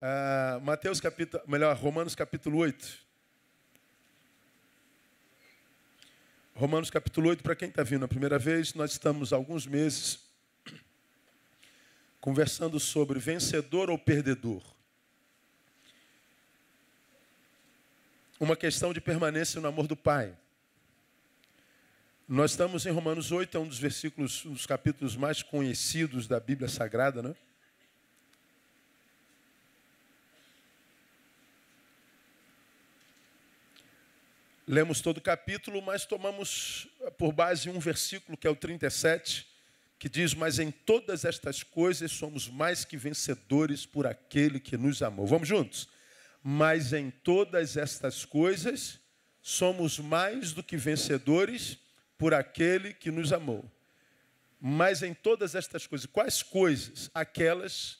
Uh, Mateus capítulo, melhor, Romanos capítulo 8. Romanos capítulo 8, para quem está vindo a primeira vez, nós estamos há alguns meses conversando sobre vencedor ou perdedor. Uma questão de permanência no amor do Pai. Nós estamos em Romanos 8, é um dos versículos, um dos capítulos mais conhecidos da Bíblia Sagrada, é? Lemos todo o capítulo, mas tomamos eh, por base um versículo, que é o 37, que diz: Mas em todas estas coisas somos mais que vencedores por aquele que nos amou. Vamos juntos? Mas em todas estas coisas somos mais do que vencedores por aquele que nos amou. Mas em todas estas coisas, quais coisas? Aquelas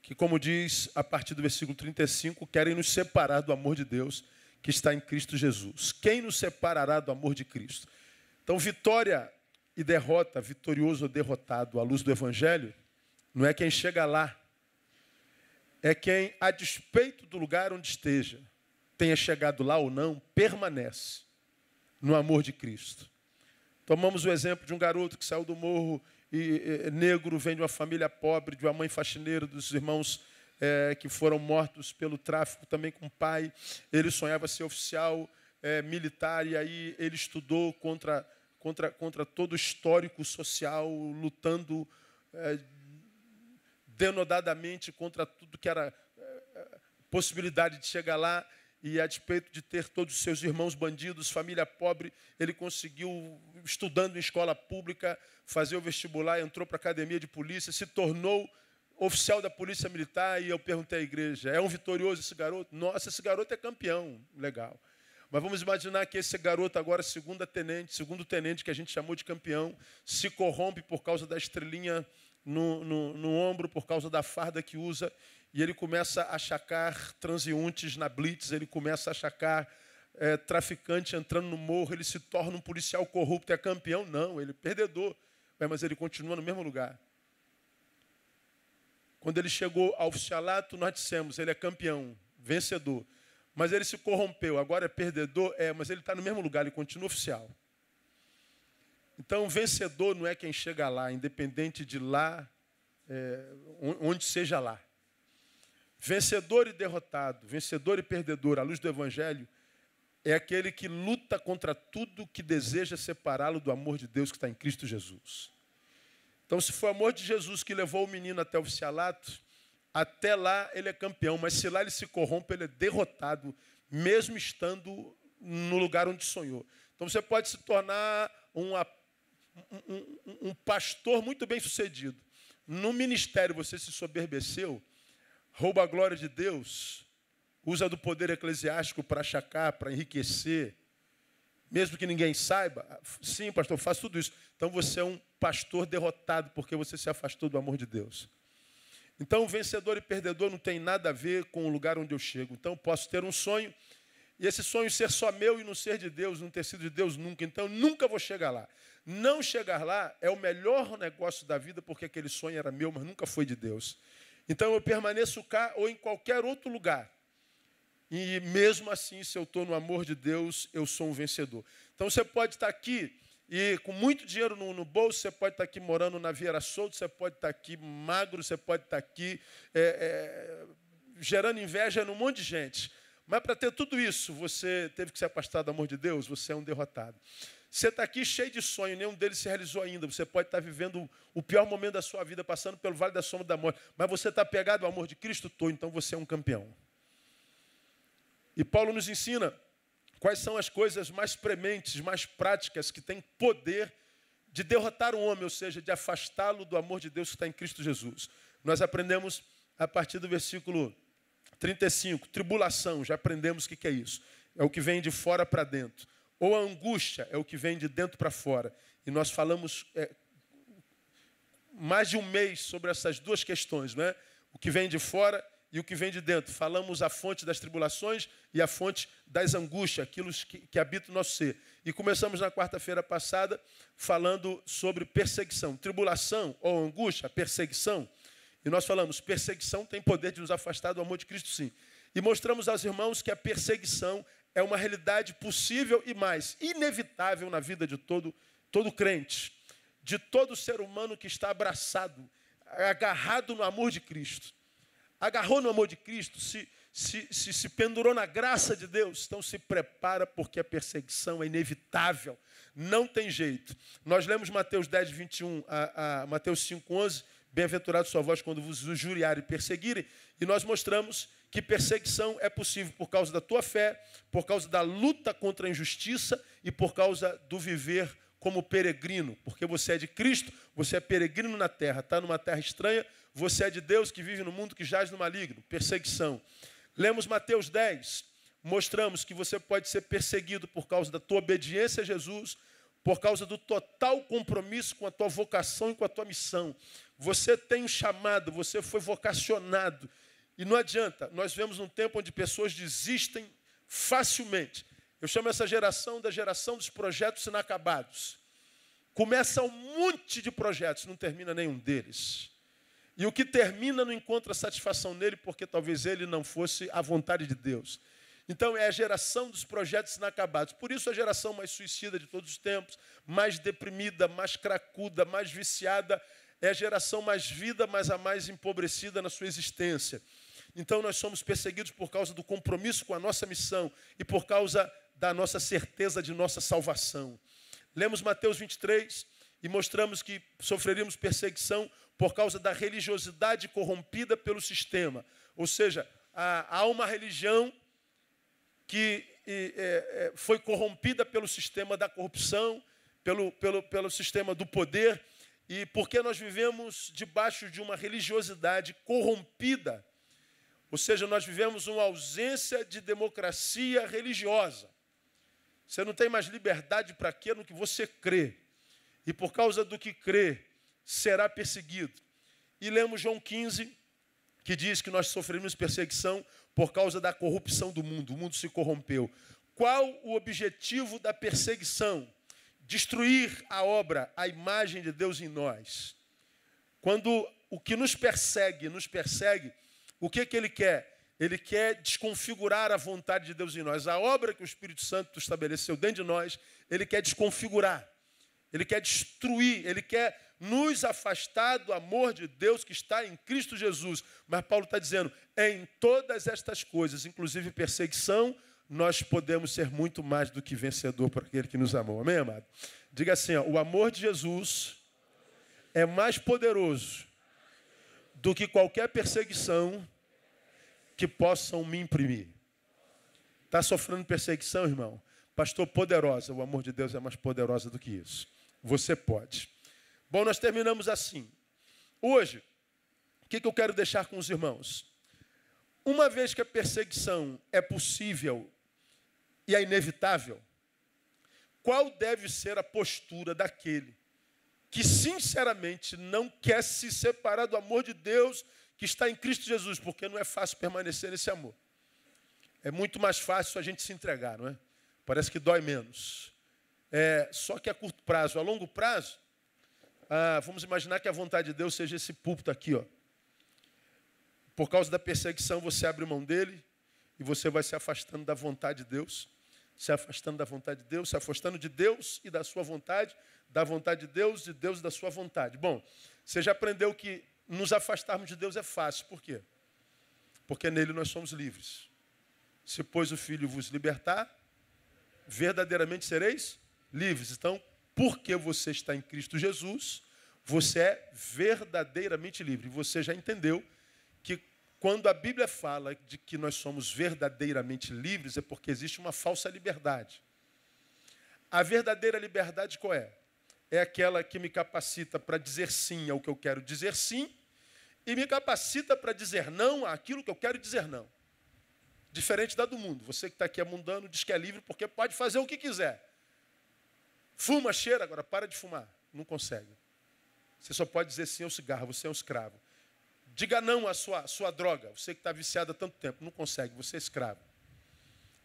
que, como diz a partir do versículo 35, querem nos separar do amor de Deus que está em Cristo Jesus. Quem nos separará do amor de Cristo? Então, vitória e derrota, vitorioso ou derrotado à luz do Evangelho, não é quem chega lá, é quem, a despeito do lugar onde esteja, tenha chegado lá ou não, permanece no amor de Cristo. Tomamos o exemplo de um garoto que saiu do morro e, e, negro, vem de uma família pobre, de uma mãe faxineira, dos irmãos é, que foram mortos pelo tráfico também com o pai. Ele sonhava ser oficial é, militar e aí ele estudou contra, contra, contra todo o histórico social, lutando é, denodadamente contra tudo que era é, possibilidade de chegar lá. E a despeito de ter todos os seus irmãos bandidos, família pobre, ele conseguiu, estudando em escola pública, fazer o vestibular, entrou para a academia de polícia, se tornou oficial da Polícia Militar e eu perguntei à igreja: é um vitorioso esse garoto? Nossa, esse garoto é campeão. Legal. Mas vamos imaginar que esse garoto, agora segunda tenente, segundo tenente que a gente chamou de campeão, se corrompe por causa da estrelinha no, no, no ombro, por causa da farda que usa, e ele começa a achacar transeuntes na blitz, ele começa a achacar é, traficante entrando no morro, ele se torna um policial corrupto, é campeão? Não, ele é perdedor, mas ele continua no mesmo lugar. Quando ele chegou ao oficialato, nós dissemos, ele é campeão, vencedor. Mas ele se corrompeu, agora é perdedor, é, mas ele está no mesmo lugar, ele continua oficial. Então, vencedor não é quem chega lá, independente de lá, é, onde seja lá. Vencedor e derrotado, vencedor e perdedor, à luz do Evangelho, é aquele que luta contra tudo que deseja separá-lo do amor de Deus que está em Cristo Jesus. Então, se foi o amor de Jesus que levou o menino até o oficialato, até lá ele é campeão, mas se lá ele se corrompe, ele é derrotado, mesmo estando no lugar onde sonhou. Então você pode se tornar uma, um, um, um pastor muito bem sucedido. No ministério você se soberbeceu, rouba a glória de Deus, usa do poder eclesiástico para achacar, para enriquecer, mesmo que ninguém saiba. Sim, pastor, faço tudo isso. Então você é um pastor derrotado porque você se afastou do amor de Deus. Então, vencedor e perdedor não tem nada a ver com o lugar onde eu chego. Então, posso ter um sonho e esse sonho ser só meu e não ser de Deus, não ter sido de Deus nunca. Então, nunca vou chegar lá. Não chegar lá é o melhor negócio da vida porque aquele sonho era meu, mas nunca foi de Deus. Então, eu permaneço cá ou em qualquer outro lugar e mesmo assim, se eu estou no amor de Deus, eu sou um vencedor. Então você pode estar tá aqui e com muito dinheiro no, no bolso, você pode estar tá aqui morando na Vieira Solto, você pode estar tá aqui magro, você pode estar aqui é, é, gerando inveja num monte de gente. Mas para ter tudo isso, você teve que se afastar do amor de Deus, você é um derrotado. Você está aqui cheio de sonho, nenhum deles se realizou ainda. Você pode estar vivendo o pior momento da sua vida, passando pelo vale da sombra da morte. Mas você está pegado ao amor de Cristo? Estou, então você é um campeão. E Paulo nos ensina quais são as coisas mais prementes, mais práticas, que têm poder de derrotar o homem, ou seja, de afastá-lo do amor de Deus que está em Cristo Jesus. Nós aprendemos a partir do versículo 35, tribulação, já aprendemos o que é isso. É o que vem de fora para dentro. Ou a angústia, é o que vem de dentro para fora. E nós falamos é, mais de um mês sobre essas duas questões, né? O que vem de fora e o que vem de dentro. Falamos a fonte das tribulações e a fonte das angústias, aquilo que, que habita o nosso ser. E começamos na quarta-feira passada falando sobre perseguição, tribulação ou angústia, perseguição. E nós falamos, perseguição tem poder de nos afastar do amor de Cristo, sim. E mostramos aos irmãos que a perseguição é uma realidade possível e mais inevitável na vida de todo, todo crente, de todo ser humano que está abraçado, agarrado no amor de Cristo agarrou no amor de Cristo, se, se, se, se, pendurou na graça de Deus, então se prepara, porque a perseguição é inevitável, não tem jeito. Nós lemos Mateus 10, 21 a, a Mateus 5, 11. Bem-aventurado sua voz quando vos injuriarem e perseguirem, e nós mostramos que perseguição é possível por causa da tua fé, por causa da luta contra a injustiça e por causa do viver como peregrino, porque você é de Cristo, você é peregrino na terra, está numa terra estranha, você é de Deus que vive no mundo que jaz no maligno, perseguição. Lemos Mateus 10, mostramos que você pode ser perseguido por causa da tua obediência a Jesus, por causa do total compromisso com a tua vocação e com a tua missão. Você tem um chamado, você foi vocacionado. E não adianta, nós vemos um tempo onde pessoas desistem facilmente. Eu chamo essa geração da geração dos projetos inacabados. Começa um monte de projetos, não termina nenhum deles. E o que termina não encontra satisfação nele, porque talvez ele não fosse a vontade de Deus. Então é a geração dos projetos inacabados. Por isso a geração mais suicida de todos os tempos, mais deprimida, mais cracuda, mais viciada, é a geração mais vida, mas a mais empobrecida na sua existência. Então nós somos perseguidos por causa do compromisso com a nossa missão e por causa da nossa certeza de nossa salvação. Lemos Mateus 23 e mostramos que sofreríamos perseguição por causa da religiosidade corrompida pelo sistema. Ou seja, há uma religião que é, é, foi corrompida pelo sistema da corrupção, pelo, pelo, pelo sistema do poder, e porque nós vivemos debaixo de uma religiosidade corrompida, ou seja, nós vivemos uma ausência de democracia religiosa. Você não tem mais liberdade para no que você crê. E por causa do que crê, será perseguido. E lemos João 15, que diz que nós sofremos perseguição por causa da corrupção do mundo, o mundo se corrompeu. Qual o objetivo da perseguição? Destruir a obra, a imagem de Deus em nós. Quando o que nos persegue, nos persegue, o que, que ele quer? Ele quer desconfigurar a vontade de Deus em nós. A obra que o Espírito Santo estabeleceu dentro de nós, ele quer desconfigurar. Ele quer destruir, ele quer nos afastar do amor de Deus que está em Cristo Jesus. Mas Paulo está dizendo: em todas estas coisas, inclusive perseguição, nós podemos ser muito mais do que vencedor por aquele que nos amou. Amém, amado? Diga assim: ó, o amor de Jesus é mais poderoso do que qualquer perseguição que possam me imprimir. Está sofrendo perseguição, irmão? Pastor, poderosa, o amor de Deus é mais poderosa do que isso. Você pode. Bom, nós terminamos assim. Hoje, o que, eu quero deixar com os irmãos? Uma vez que a perseguição é possível e é inevitável, qual deve ser a postura daquele que sinceramente não quer se separar do amor de Deus que está em Cristo Jesus, porque não é fácil permanecer nesse amor. É muito mais fácil a gente se entregar, não é? Parece que dói menos. É, só que a curto prazo, a longo prazo, ah, vamos imaginar que a vontade de Deus seja esse púlpito aqui, ó. Por causa da perseguição, você abre mão dele e você vai se afastando da vontade de Deus, se afastando da vontade de Deus, se afastando de Deus e da sua vontade, da vontade de Deus de Deus da sua vontade. Bom, você já aprendeu que nos afastarmos de Deus é fácil, por quê? Porque nele nós somos livres. Se, pois, o Filho vos libertar, verdadeiramente sereis livres. Então, porque você está em Cristo Jesus, você é verdadeiramente livre. Você já entendeu que quando a Bíblia fala de que nós somos verdadeiramente livres, é porque existe uma falsa liberdade. A verdadeira liberdade qual é? É aquela que me capacita para dizer sim ao que eu quero dizer sim e me capacita para dizer não àquilo que eu quero dizer não. Diferente da do mundo. Você que está aqui é mundano diz que é livre porque pode fazer o que quiser. Fuma, cheira, agora para de fumar. Não consegue. Você só pode dizer sim ao cigarro, você é um escravo. Diga não à sua, sua droga, você que está viciado há tanto tempo, não consegue, você é escravo.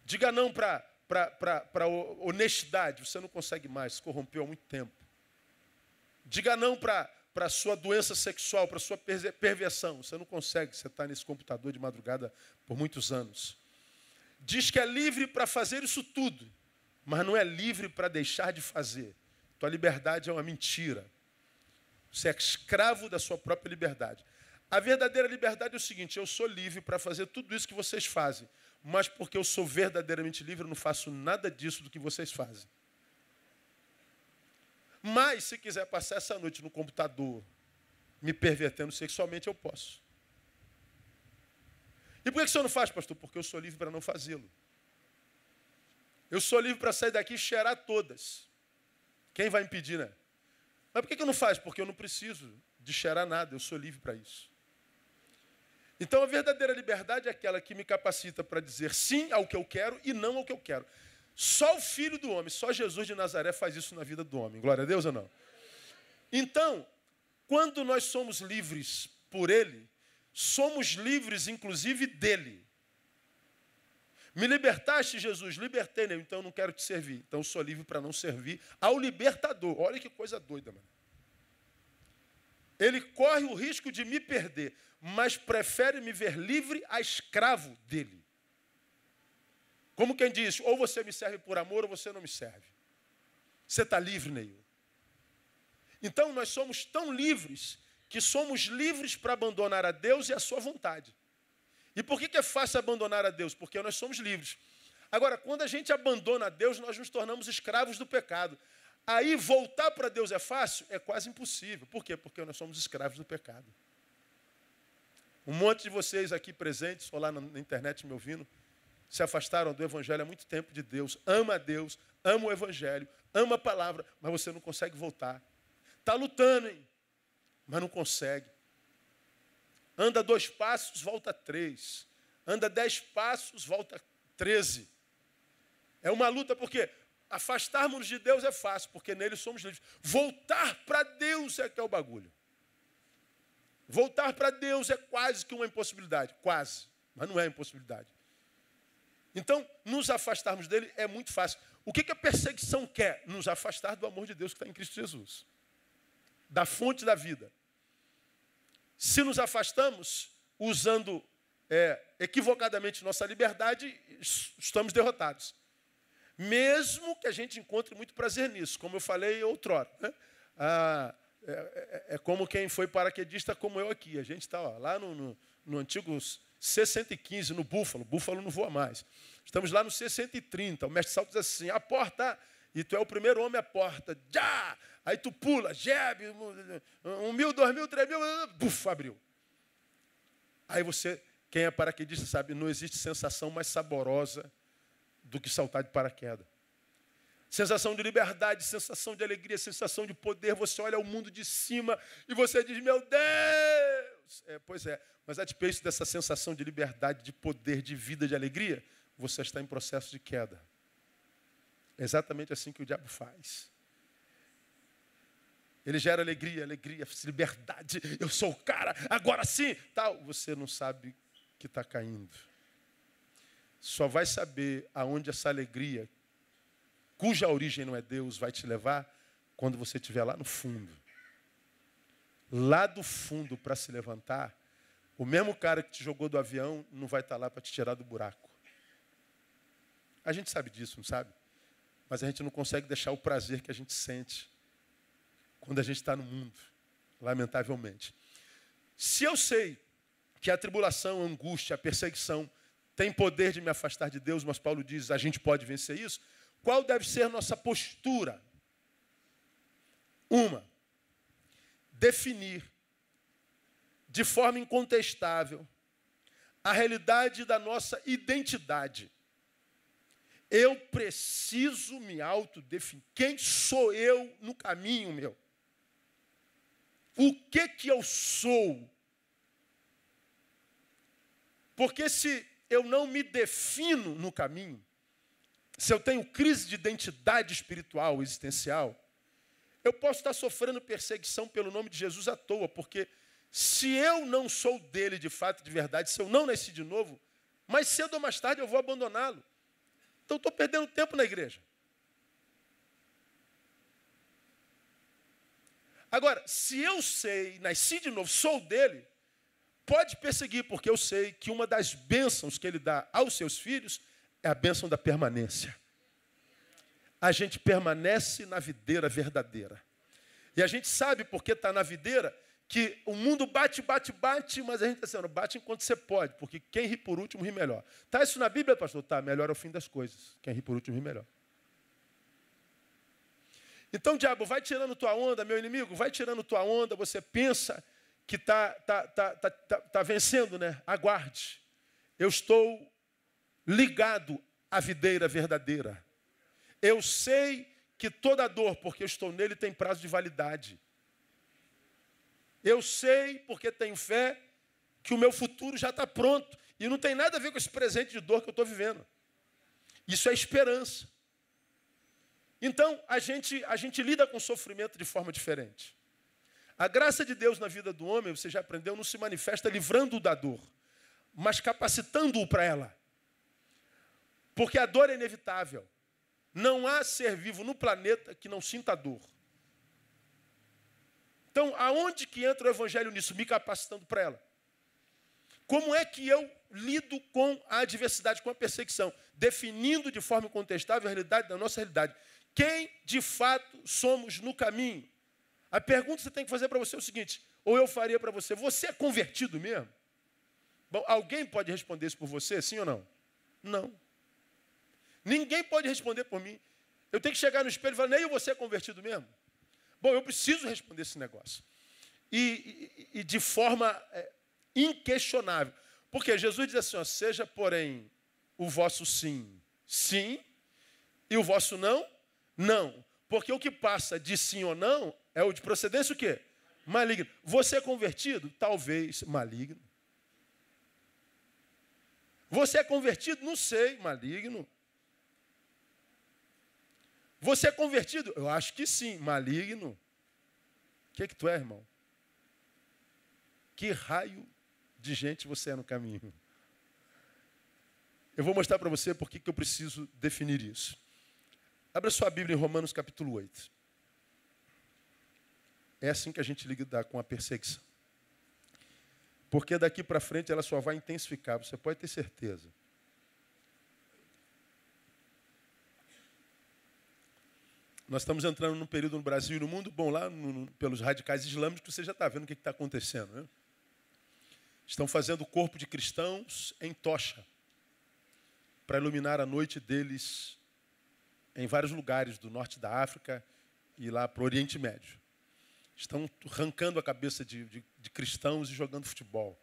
Diga não para honestidade, você não consegue mais, corrompeu há muito tempo. Diga não para a sua doença sexual, para a sua perversão, você não consegue, você está nesse computador de madrugada por muitos anos. Diz que é livre para fazer isso tudo mas não é livre para deixar de fazer. Tua liberdade é uma mentira. Você é escravo da sua própria liberdade. A verdadeira liberdade é o seguinte: eu sou livre para fazer tudo isso que vocês fazem, mas porque eu sou verdadeiramente livre, eu não faço nada disso do que vocês fazem. Mas se quiser passar essa noite no computador me pervertendo sexualmente, eu posso. E por que o senhor não faz, pastor? Porque eu sou livre para não fazê-lo. Eu sou livre para sair daqui e cheirar todas. Quem vai impedir, né? Mas por que, que não faz? Porque eu não preciso de cheirar nada, eu sou livre para isso. Então a verdadeira liberdade é aquela que me capacita para dizer sim ao que eu quero e não ao que eu quero. Só o Filho do Homem, só Jesus de Nazaré faz isso na vida do homem. Glória a Deus ou não? Então, quando nós somos livres por Ele, somos livres inclusive dele. Me libertaste, Jesus, libertei, né? então não quero te servir. Então sou livre para não servir ao libertador. Olha que coisa doida, mano. Ele corre o risco de me perder, mas prefere me ver livre a escravo dele. Como quem diz, ou você me serve por amor ou você não me serve. Você está livre, Neil. Então nós somos tão livres que somos livres para abandonar a Deus e a sua vontade. E por que é fácil abandonar a Deus? Porque nós somos livres. Agora, quando a gente abandona a Deus, nós nos tornamos escravos do pecado. Aí voltar para Deus é fácil? É quase impossível. Por quê? Porque nós somos escravos do pecado. Um monte de vocês aqui presentes, ou lá na internet me ouvindo, se afastaram do Evangelho há muito tempo de Deus. Ama a Deus, ama o Evangelho, ama a palavra, mas você não consegue voltar. Está lutando, hein? Mas não consegue. Anda dois passos, volta três. Anda dez passos, volta treze. É uma luta porque afastarmos de Deus é fácil, porque nele somos livres. Voltar para Deus é que é o bagulho. Voltar para Deus é quase que uma impossibilidade, quase, mas não é impossibilidade. Então, nos afastarmos dele é muito fácil. O que, que a perseguição quer? Nos afastar do amor de Deus que está em Cristo Jesus, da fonte da vida. Se nos afastamos, usando é, equivocadamente nossa liberdade, estamos derrotados. Mesmo que a gente encontre muito prazer nisso, como eu falei outrora. Né? Ah, é, é, é, como quem foi paraquedista, como eu aqui. A gente está lá no, no, no antigo C-115, no Búfalo. Búfalo não voa mais. Estamos lá no C-130. O mestre Salto diz assim: a porta, e tu é o primeiro homem à porta. Já! Aí tu pula, jebe, um mil, dois mil, três mil, buf, abriu. Aí você, quem é paraquedista sabe, não existe sensação mais saborosa do que saltar de paraquedas. Sensação de liberdade, sensação de alegria, sensação de poder. Você olha o mundo de cima e você diz: Meu Deus! É, pois é, mas a despeito dessa sensação de liberdade, de poder, de vida, de alegria, você está em processo de queda. É exatamente assim que o diabo faz. Ele gera alegria, alegria, liberdade. Eu sou o cara, agora sim. Tal. Você não sabe que está caindo. Só vai saber aonde essa alegria, cuja origem não é Deus, vai te levar quando você estiver lá no fundo. Lá do fundo para se levantar, o mesmo cara que te jogou do avião não vai estar tá lá para te tirar do buraco. A gente sabe disso, não sabe? Mas a gente não consegue deixar o prazer que a gente sente quando a gente está no mundo, lamentavelmente. Se eu sei que a tribulação, a angústia, a perseguição tem poder de me afastar de Deus, mas Paulo diz, a gente pode vencer isso, qual deve ser nossa postura? Uma, definir de forma incontestável a realidade da nossa identidade. Eu preciso me autodefinir. Quem sou eu no caminho meu? o que que eu sou. Porque se eu não me defino no caminho, se eu tenho crise de identidade espiritual, existencial, eu posso estar sofrendo perseguição pelo nome de Jesus à toa, porque se eu não sou dele de fato, de verdade, se eu não nasci de novo, mais cedo ou mais tarde eu vou abandoná-lo. Então estou perdendo tempo na igreja. Agora, se eu sei, nasci de novo, sou dele, pode perseguir, porque eu sei que uma das bênçãos que ele dá aos seus filhos é a bênção da permanência. A gente permanece na videira verdadeira. E a gente sabe, porque está na videira, que o mundo bate, bate, bate, mas a gente está dizendo, bate enquanto você pode, porque quem ri por último ri melhor. Está isso na Bíblia, pastor? Tá, melhor é o fim das coisas. Quem ri por último ri melhor. Então, diabo, vai tirando tua onda, meu inimigo, vai tirando tua onda. Você pensa que está tá, tá, tá, tá, vencendo, né? Aguarde. Eu estou ligado à videira verdadeira. Eu sei que toda dor, porque eu estou nele, tem prazo de validade. Eu sei, porque tenho fé, que o meu futuro já está pronto. E não tem nada a ver com esse presente de dor que eu estou vivendo. Isso é esperança. Então, a gente, a gente lida com o sofrimento de forma diferente. A graça de Deus na vida do homem, você já aprendeu, não se manifesta livrando-o da dor, mas capacitando-o para ela. Porque a dor é inevitável. Não há ser vivo no planeta que não sinta dor. Então, aonde que entra o evangelho nisso? Me capacitando para ela. Como é que eu lido com a adversidade, com a perseguição? Definindo de forma incontestável a realidade da nossa realidade quem de fato somos no caminho. A pergunta que você tem que fazer para você é o seguinte: ou eu faria para você, você é convertido mesmo? Bom, alguém pode responder isso por você, sim ou não? Não. Ninguém pode responder por mim. Eu tenho que chegar no espelho e falar, nem você é convertido mesmo? Bom, eu preciso responder esse negócio. E, e, e de forma é, inquestionável. Porque Jesus diz assim: ó, seja, porém, o vosso sim, sim, e o vosso não, não. Porque o que passa de sim ou não é o de procedência o quê? Maligno. Você é convertido? Talvez maligno. Você é convertido? Não sei, maligno. Você é convertido? Eu acho que sim, maligno. O que, é que tu é, irmão? Que raio de gente você é no caminho? Eu vou mostrar para você por que eu preciso definir isso. Abra sua Bíblia em Romanos capítulo 8. É assim que a gente lida com a perseguição. Porque daqui para frente ela só vai intensificar, você pode ter certeza. Nós estamos entrando num período no Brasil e no mundo, bom, lá no, pelos radicais islâmicos, você já está vendo o que está acontecendo. Né? Estão fazendo o corpo de cristãos em tocha, para iluminar a noite deles em vários lugares do norte da África e lá para o Oriente Médio. Estão arrancando a cabeça de, de, de cristãos e jogando futebol.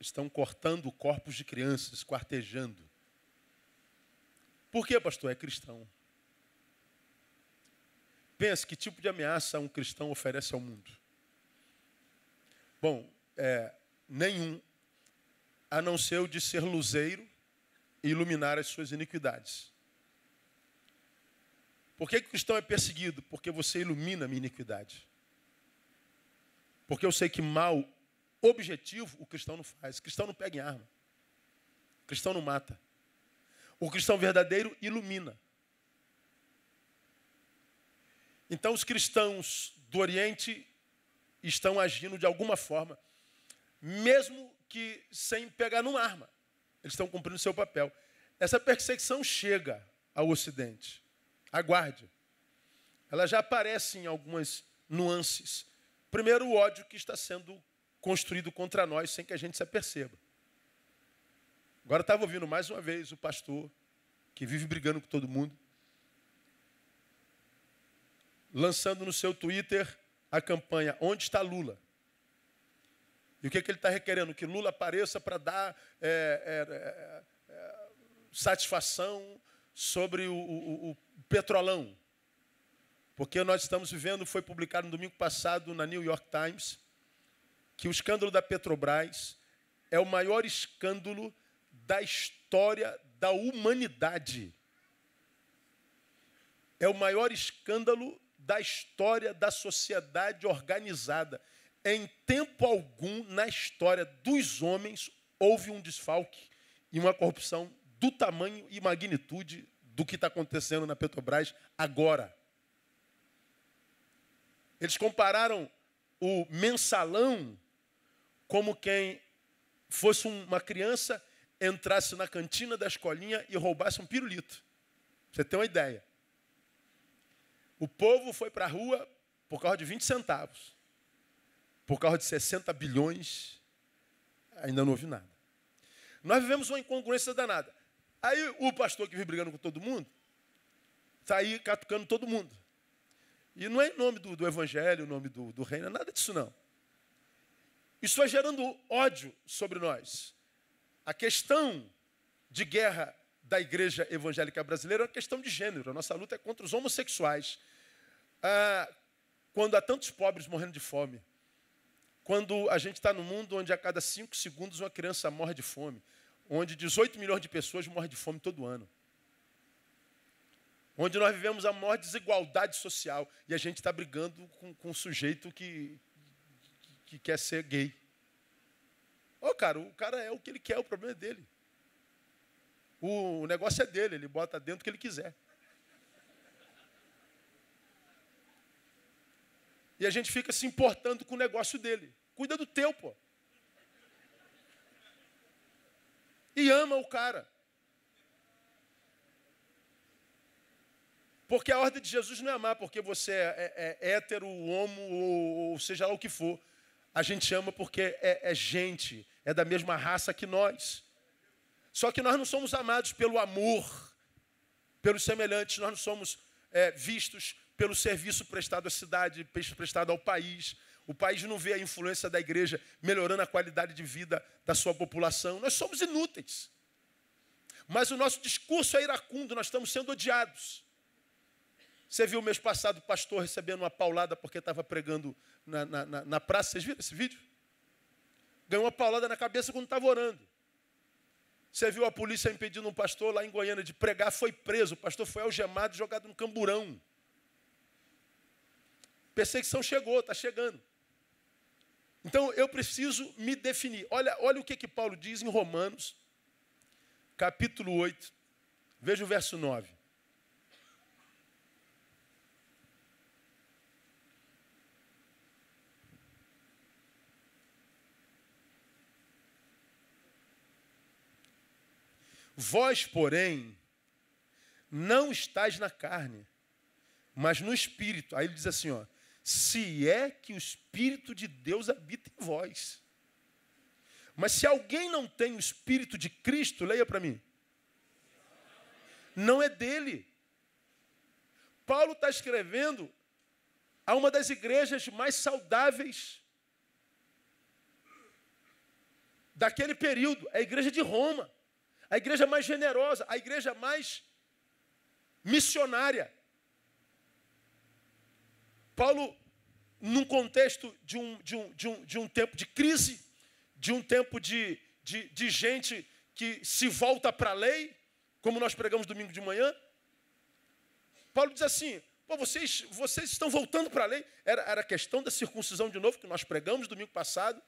Estão cortando corpos de crianças, quartejando. Por que, pastor? É cristão. Pense que tipo de ameaça um cristão oferece ao mundo. Bom, é, nenhum, a não ser o de ser luzeiro e iluminar as suas iniquidades. Por que, o cristão é perseguido? Porque você ilumina a minha iniquidade. Porque eu sei que mal objetivo o cristão não faz. O cristão não pega em arma. O cristão não mata. O cristão verdadeiro ilumina. Então os cristãos do Oriente estão agindo de alguma forma, mesmo que sem pegar numa arma. Eles estão cumprindo seu papel. Essa perseguição chega ao Ocidente. Aguarde. Ela já aparece em algumas nuances. Primeiro, o ódio que está sendo construído contra nós sem que a gente se aperceba. Agora estava ouvindo mais uma vez o pastor, que vive brigando com todo mundo, lançando no seu Twitter a campanha Onde está Lula? E o que, é que ele está requerendo? Que Lula apareça para dar é, é, satisfação sobre o, o, o petrolão. Porque nós estamos vivendo, foi publicado no domingo passado na New York Times, que o escândalo da Petrobras é o maior escândalo da história da humanidade. É o maior escândalo da história da sociedade organizada. Em tempo algum na história dos homens houve um desfalque e uma corrupção do tamanho e magnitude do que está acontecendo na Petrobras agora. Eles compararam o mensalão como quem fosse uma criança, entrasse na cantina da escolinha e roubasse um pirulito. Você tem uma ideia. O povo foi para a rua por causa de 20 centavos. Por causa de 60 bilhões, ainda não houve nada. Nós vivemos uma incongruência danada. Aí o pastor que vive brigando com todo mundo, sair tá catucando todo mundo. E não é em nome do, do Evangelho, em nome do, do reino, é nada disso não. Isso vai gerando ódio sobre nós. A questão de guerra da igreja evangélica brasileira é uma questão de gênero. A nossa luta é contra os homossexuais. Ah, quando há tantos pobres morrendo de fome. Quando a gente está num mundo onde a cada cinco segundos uma criança morre de fome onde 18 milhões de pessoas morrem de fome todo ano. Onde nós vivemos a maior desigualdade social e a gente está brigando com, com um sujeito que, que, que quer ser gay. Ô, oh, cara, o cara é o que ele quer, o problema é dele. O, o negócio é dele, ele bota dentro o que ele quiser. E a gente fica se importando com o negócio dele. Cuida do teu, pô. e ama o cara. Porque a ordem de Jesus não é amar porque você é, é, é hétero, homo ou, ou, seja lá o que for. A gente ama porque é, é gente, é da mesma raça que nós. Só que nós não somos amados pelo amor, pelos semelhantes, nós não somos é, vistos pelo serviço prestado à cidade, prestado ao país, o país não vê a influência da igreja melhorando a qualidade de vida da sua população. Nós somos inúteis. Mas o nosso discurso é iracundo, nós estamos sendo odiados. Você viu o mês passado o pastor recebendo uma paulada porque estava pregando na, na, na, na praça? Vocês viram esse vídeo? Ganhou uma paulada na cabeça quando estava orando. Você viu a polícia impedindo um pastor lá em Goiânia de pregar, foi preso. O pastor foi algemado e jogado no camburão. Perseguição chegou, está chegando. Então eu preciso me definir. Olha, olha o que, que Paulo diz em Romanos, capítulo 8. Veja o verso 9. Vós, porém, não estáis na carne, mas no espírito. Aí ele diz assim, ó: se é que o Espírito de Deus habita em vós. Mas se alguém não tem o Espírito de Cristo, leia para mim. Não é dele. Paulo está escrevendo a uma das igrejas mais saudáveis daquele período, a igreja de Roma, a igreja mais generosa, a igreja mais missionária. Paulo, num contexto de um, de um, de um, de um tempo de crise, de um tempo de, de, de gente que se volta para a lei, como nós pregamos domingo de manhã, Paulo diz assim: vocês, vocês estão voltando para a lei. Era, era a questão da circuncisão de novo, que nós pregamos domingo passado,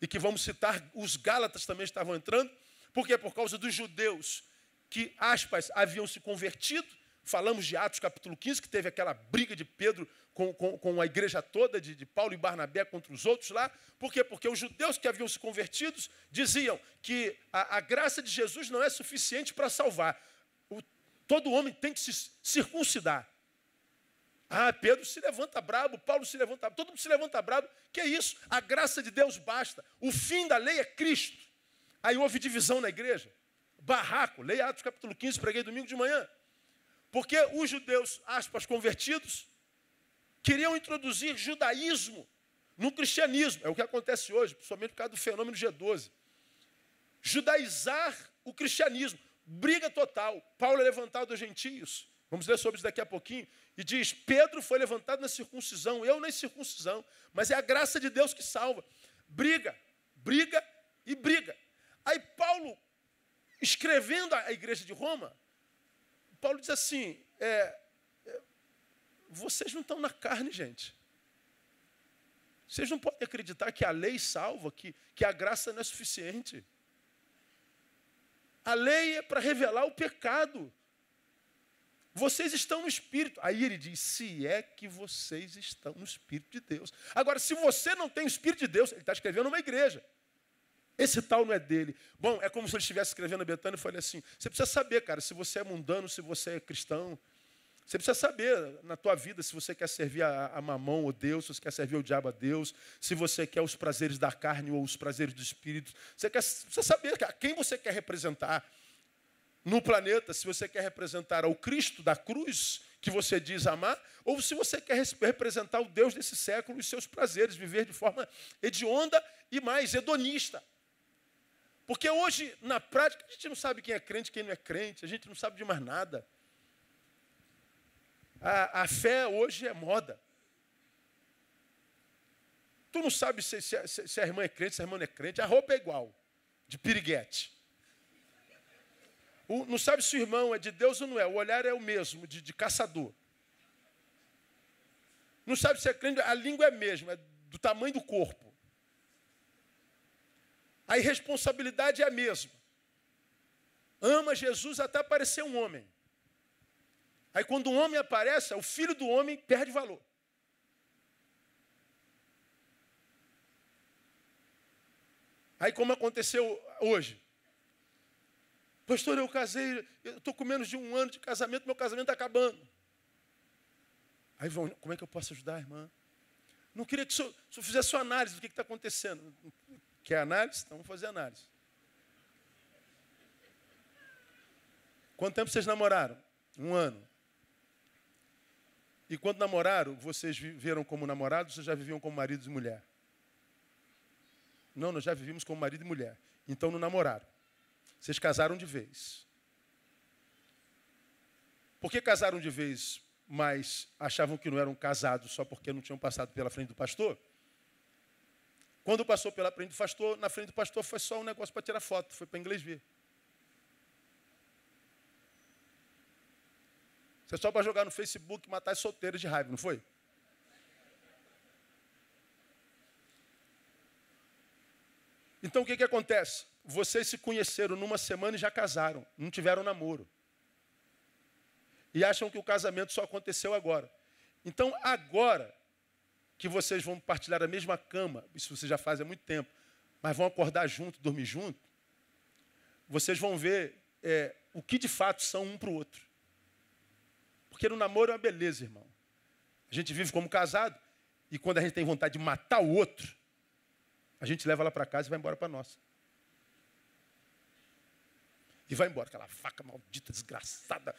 e que vamos citar, os Gálatas também estavam entrando, porque é por causa dos judeus que, aspas, haviam se convertido, Falamos de Atos capítulo 15, que teve aquela briga de Pedro com, com, com a igreja toda, de, de, Paulo e Barnabé contra os outros lá. Por quê? Porque os judeus que haviam se convertidos diziam que a, a graça de Jesus não é suficiente para salvar. O, todo homem tem que se circuncidar. Ah, Pedro se levanta brabo, Paulo se levanta brabo, todo mundo se levanta brabo. Que é isso? A graça de Deus basta. O fim da lei é Cristo. Aí houve divisão na igreja. Barraco, leia Atos capítulo 15, preguei domingo de manhã. Porque os judeus, aspas, convertidos, queriam introduzir judaísmo no cristianismo. É o que acontece hoje, principalmente por causa do fenômeno G12. Judaizar o cristianismo. Briga total. Paulo é levantado aos gentios. Vamos ler sobre isso daqui a pouquinho. E diz: Pedro foi levantado na circuncisão, eu na circuncisão. Mas é a graça de Deus que salva. Briga, briga e briga. Aí Paulo, escrevendo à igreja de Roma, Paulo diz assim: é, é, vocês não estão na carne, gente. Vocês não podem acreditar que a lei salva, que, que a graça não é suficiente. A lei é para revelar o pecado. Vocês estão no Espírito. Aí ele diz: se é que vocês estão no Espírito de Deus. Agora, se você não tem o Espírito de Deus, ele está escrevendo uma igreja. Esse tal não é dele. Bom, é como se ele estivesse escrevendo a Betânia e falei assim: você precisa saber, cara, se você é mundano, se você é cristão. Você precisa saber na tua vida se você quer servir a, a mamão ou Deus, se você quer servir o diabo a Deus, se você quer os prazeres da carne ou os prazeres do espírito. Você quer, precisa saber cara, quem você quer representar no planeta, se você quer representar ao Cristo da cruz, que você diz amar, ou se você quer representar o Deus desse século e seus prazeres, viver de forma hedionda e mais hedonista. Porque hoje, na prática, a gente não sabe quem é crente, quem não é crente, a gente não sabe de mais nada. A, a fé hoje é moda. Tu não sabe se, se, se, a irmã é crente, se a irmã não é crente. A roupa é igual, de piriguete. O, não sabe se o irmão é de Deus ou não é. O olhar é o mesmo, de, de caçador. Não sabe se é crente, a língua é a mesma, é do tamanho do corpo. A irresponsabilidade é a mesma. Ama Jesus até aparecer um homem. Aí quando um homem aparece, é o filho do homem perde valor. Aí como aconteceu hoje? Pastor, eu casei, eu estou com menos de um ano de casamento, meu casamento está acabando. Aí vão, como é que eu posso ajudar, irmã? Não queria que o senhor, o senhor fizesse sua análise do que está acontecendo. Quer análise? Então vamos fazer análise. Quanto tempo vocês namoraram? Um ano. E quando namoraram, vocês viveram como namorados ou já viviam como marido e mulher? Não, nós já vivíamos como marido e mulher. Então não namoraram. Vocês casaram de vez. Por que casaram de vez, mas achavam que não eram casados só porque não tinham passado pela frente do pastor? Quando passou pela frente do pastor, na frente do pastor foi só um negócio para tirar foto, foi para inglês ver. Você é só para jogar no Facebook matar as solteiras de raiva, não foi? Então o que, que acontece? Vocês se conheceram numa semana e já casaram, não tiveram namoro. E acham que o casamento só aconteceu agora. Então agora que vocês vão partilhar a mesma cama, isso vocês já fazem há muito tempo, mas vão acordar junto, dormir junto, vocês vão ver é, o que de fato são um para o outro. Porque no namoro é uma beleza, irmão. A gente vive como casado e quando a gente tem vontade de matar o outro, a gente leva lá para casa e vai embora para nossa. E vai embora, aquela faca maldita, desgraçada.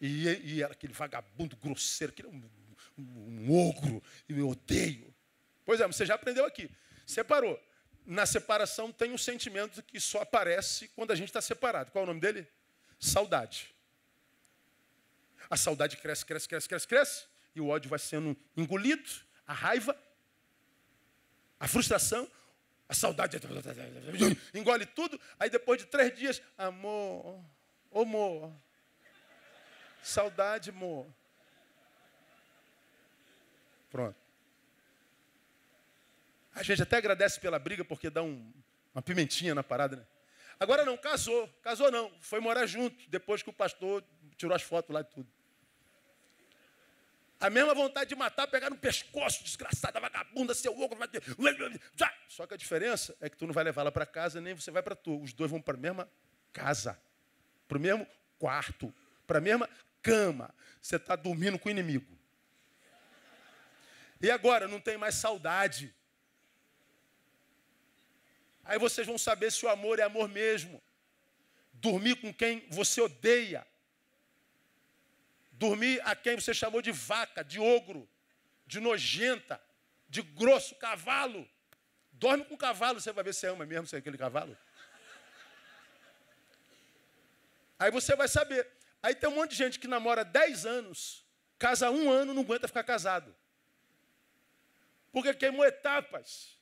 E, e ela, aquele vagabundo grosseiro, que um um ogro, e eu odeio. Pois é, você já aprendeu aqui. Separou. Na separação tem um sentimento que só aparece quando a gente está separado. Qual é o nome dele? Saudade. A saudade cresce, cresce, cresce, cresce, cresce. E o ódio vai sendo engolido, a raiva, a frustração, a saudade engole tudo. Aí depois de três dias, amor, amor, saudade, amor. Pronto. A gente até agradece pela briga porque dá um, uma pimentinha na parada, né? Agora não, casou. Casou não. Foi morar junto, depois que o pastor tirou as fotos lá e tudo. A mesma vontade de matar, pegar no pescoço, desgraçada, vagabunda, seu louco Vai... Só que a diferença é que tu não vai levá-la para casa, nem você vai para tu. Os dois vão para a mesma casa, para o mesmo quarto, para a mesma cama. Você está dormindo com o inimigo. E agora? Não tem mais saudade. Aí vocês vão saber se o amor é amor mesmo. Dormir com quem você odeia. Dormir a quem você chamou de vaca, de ogro, de nojenta, de grosso cavalo. Dorme com o cavalo, você vai ver se ama mesmo se é aquele cavalo. Aí você vai saber. Aí tem um monte de gente que namora 10 anos, casa um ano, não aguenta ficar casado. Porque queimou etapas.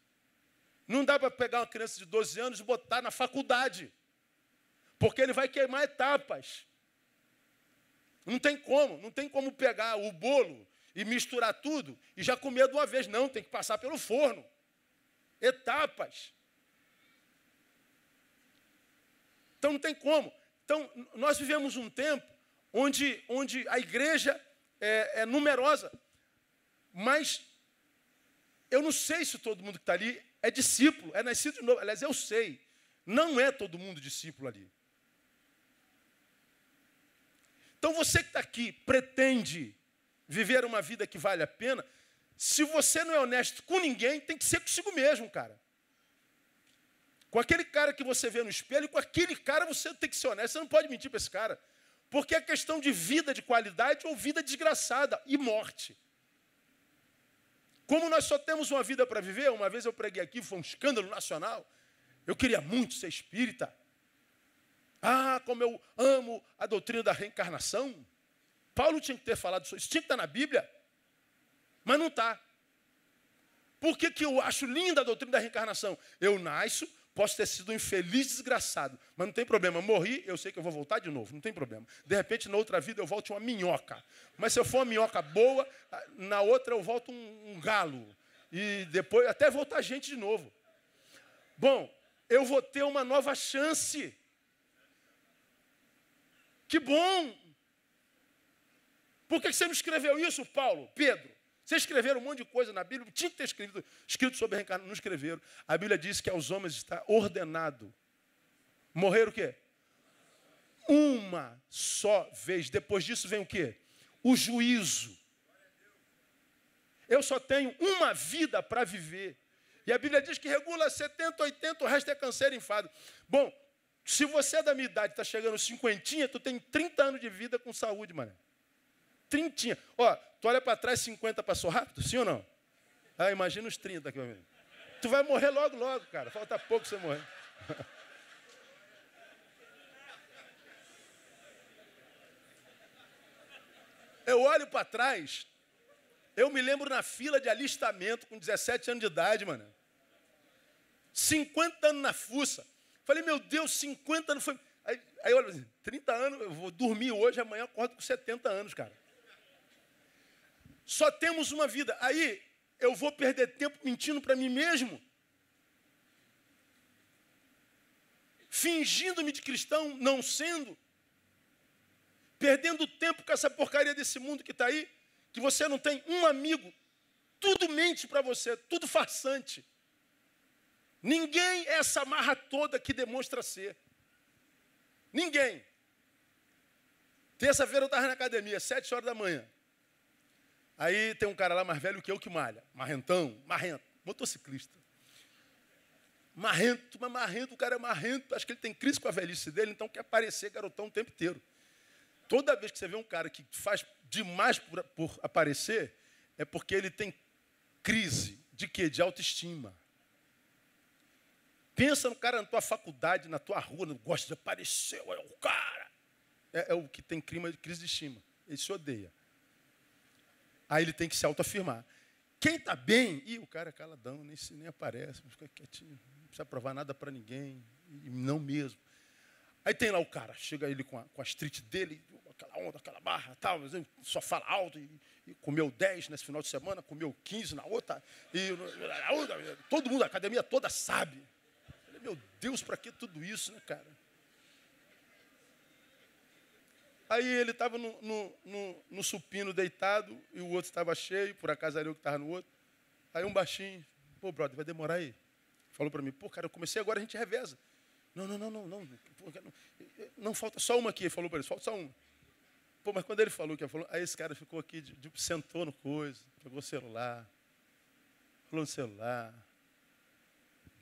Não dá para pegar uma criança de 12 anos e botar na faculdade. Porque ele vai queimar etapas. Não tem como, não tem como pegar o bolo e misturar tudo e já comer de uma vez. Não, tem que passar pelo forno. Etapas. Então não tem como. Então, nós vivemos um tempo onde, onde a igreja é, é numerosa, mas eu não sei se todo mundo que está ali é discípulo, é nascido de novo. Aliás, eu sei. Não é todo mundo discípulo ali. Então você que está aqui pretende viver uma vida que vale a pena, se você não é honesto com ninguém, tem que ser consigo mesmo, cara. Com aquele cara que você vê no espelho, com aquele cara você tem que ser honesto, você não pode mentir para esse cara. Porque é questão de vida de qualidade ou vida desgraçada e morte. Como nós só temos uma vida para viver, uma vez eu preguei aqui, foi um escândalo nacional. Eu queria muito ser espírita. Ah, como eu amo a doutrina da reencarnação. Paulo tinha que ter falado sobre isso, tinha que estar na Bíblia. Mas não está. Por que, que eu acho linda a doutrina da reencarnação? Eu nasço, Posso ter sido um infeliz desgraçado, mas não tem problema. Morri, eu sei que eu vou voltar de novo, não tem problema. De repente, na outra vida, eu volto uma minhoca. Mas se eu for uma minhoca boa, na outra eu volto um, um galo. E depois, até voltar gente de novo. Bom, eu vou ter uma nova chance. Que bom! Por que você me escreveu isso, Paulo, Pedro? Vocês escreveram um monte de coisa na Bíblia, tinha que ter escrito, escrito sobre a reencarnação, não escreveram. A Bíblia diz que aos homens está ordenado morrer o quê? Uma só vez. Depois disso vem o quê? O juízo. Eu só tenho uma vida para viver. E a Bíblia diz que regula 70, 80, o resto é câncer e enfado. Bom, se você é da minha idade, está chegando cinquentinha, tu tem 30 anos de vida com saúde, mano trintinha. Ó, tu olha para trás, 50 passou rápido, sim ou não? Ah, imagina os 30 aqui, meu amigo. Tu vai morrer logo, logo, cara. Falta pouco você morrer. Eu olho para trás, eu me lembro na fila de alistamento com 17 anos de idade, mano. 50 anos na fuça. Falei, meu Deus, 50 anos foi. Aí, aí olha, 30 anos, eu vou dormir hoje, amanhã acordo com 70 anos, cara. Só temos uma vida. Aí eu vou perder tempo mentindo para mim mesmo? Fingindo-me de cristão, não sendo? Perdendo tempo com essa porcaria desse mundo que está aí, que você não tem um amigo. Tudo mente para você, tudo farsante. Ninguém é essa marra toda que demonstra ser. Ninguém. Terça-feira eu estava na academia, sete horas da manhã. Aí tem um cara lá mais velho que eu que malha. Marrentão, marrento, motociclista. Marrento, mas marrento, o cara é marrento. Acho que ele tem crise com a velhice dele, então quer aparecer garotão o tempo inteiro. Toda vez que você vê um cara que faz demais por, por aparecer, é porque ele tem crise de quê? De autoestima. Pensa no cara na tua faculdade, na tua rua, não gosta de aparecer, é o cara. É, é o que tem crise de estima. Ele se odeia. Aí ele tem que se autoafirmar. Quem está bem, e o cara é caladão, nem, se, nem aparece, fica quietinho, não precisa provar nada para ninguém, não mesmo. Aí tem lá o cara, chega ele com a, com a street dele, aquela onda, aquela barra, tal, só fala alto, e, e comeu 10 nesse final de semana, comeu 15 na outra, e todo mundo, a academia toda sabe. Meu Deus, para que tudo isso, né, cara? Aí ele estava no, no, no, no, supino deitado e o outro estava cheio, por acaso era eu que estava no outro. Aí um baixinho, pô, brother, vai demorar aí? Falou para mim, pô, cara, eu comecei agora, a gente reveza. Não, não, não, não, não. Pô, não, não, falta só uma aqui, ele falou para ele, falta só uma. Pô, mas quando ele falou que falou, aí esse cara ficou aqui, de, de, sentou no coisa, pegou o celular, falou no celular.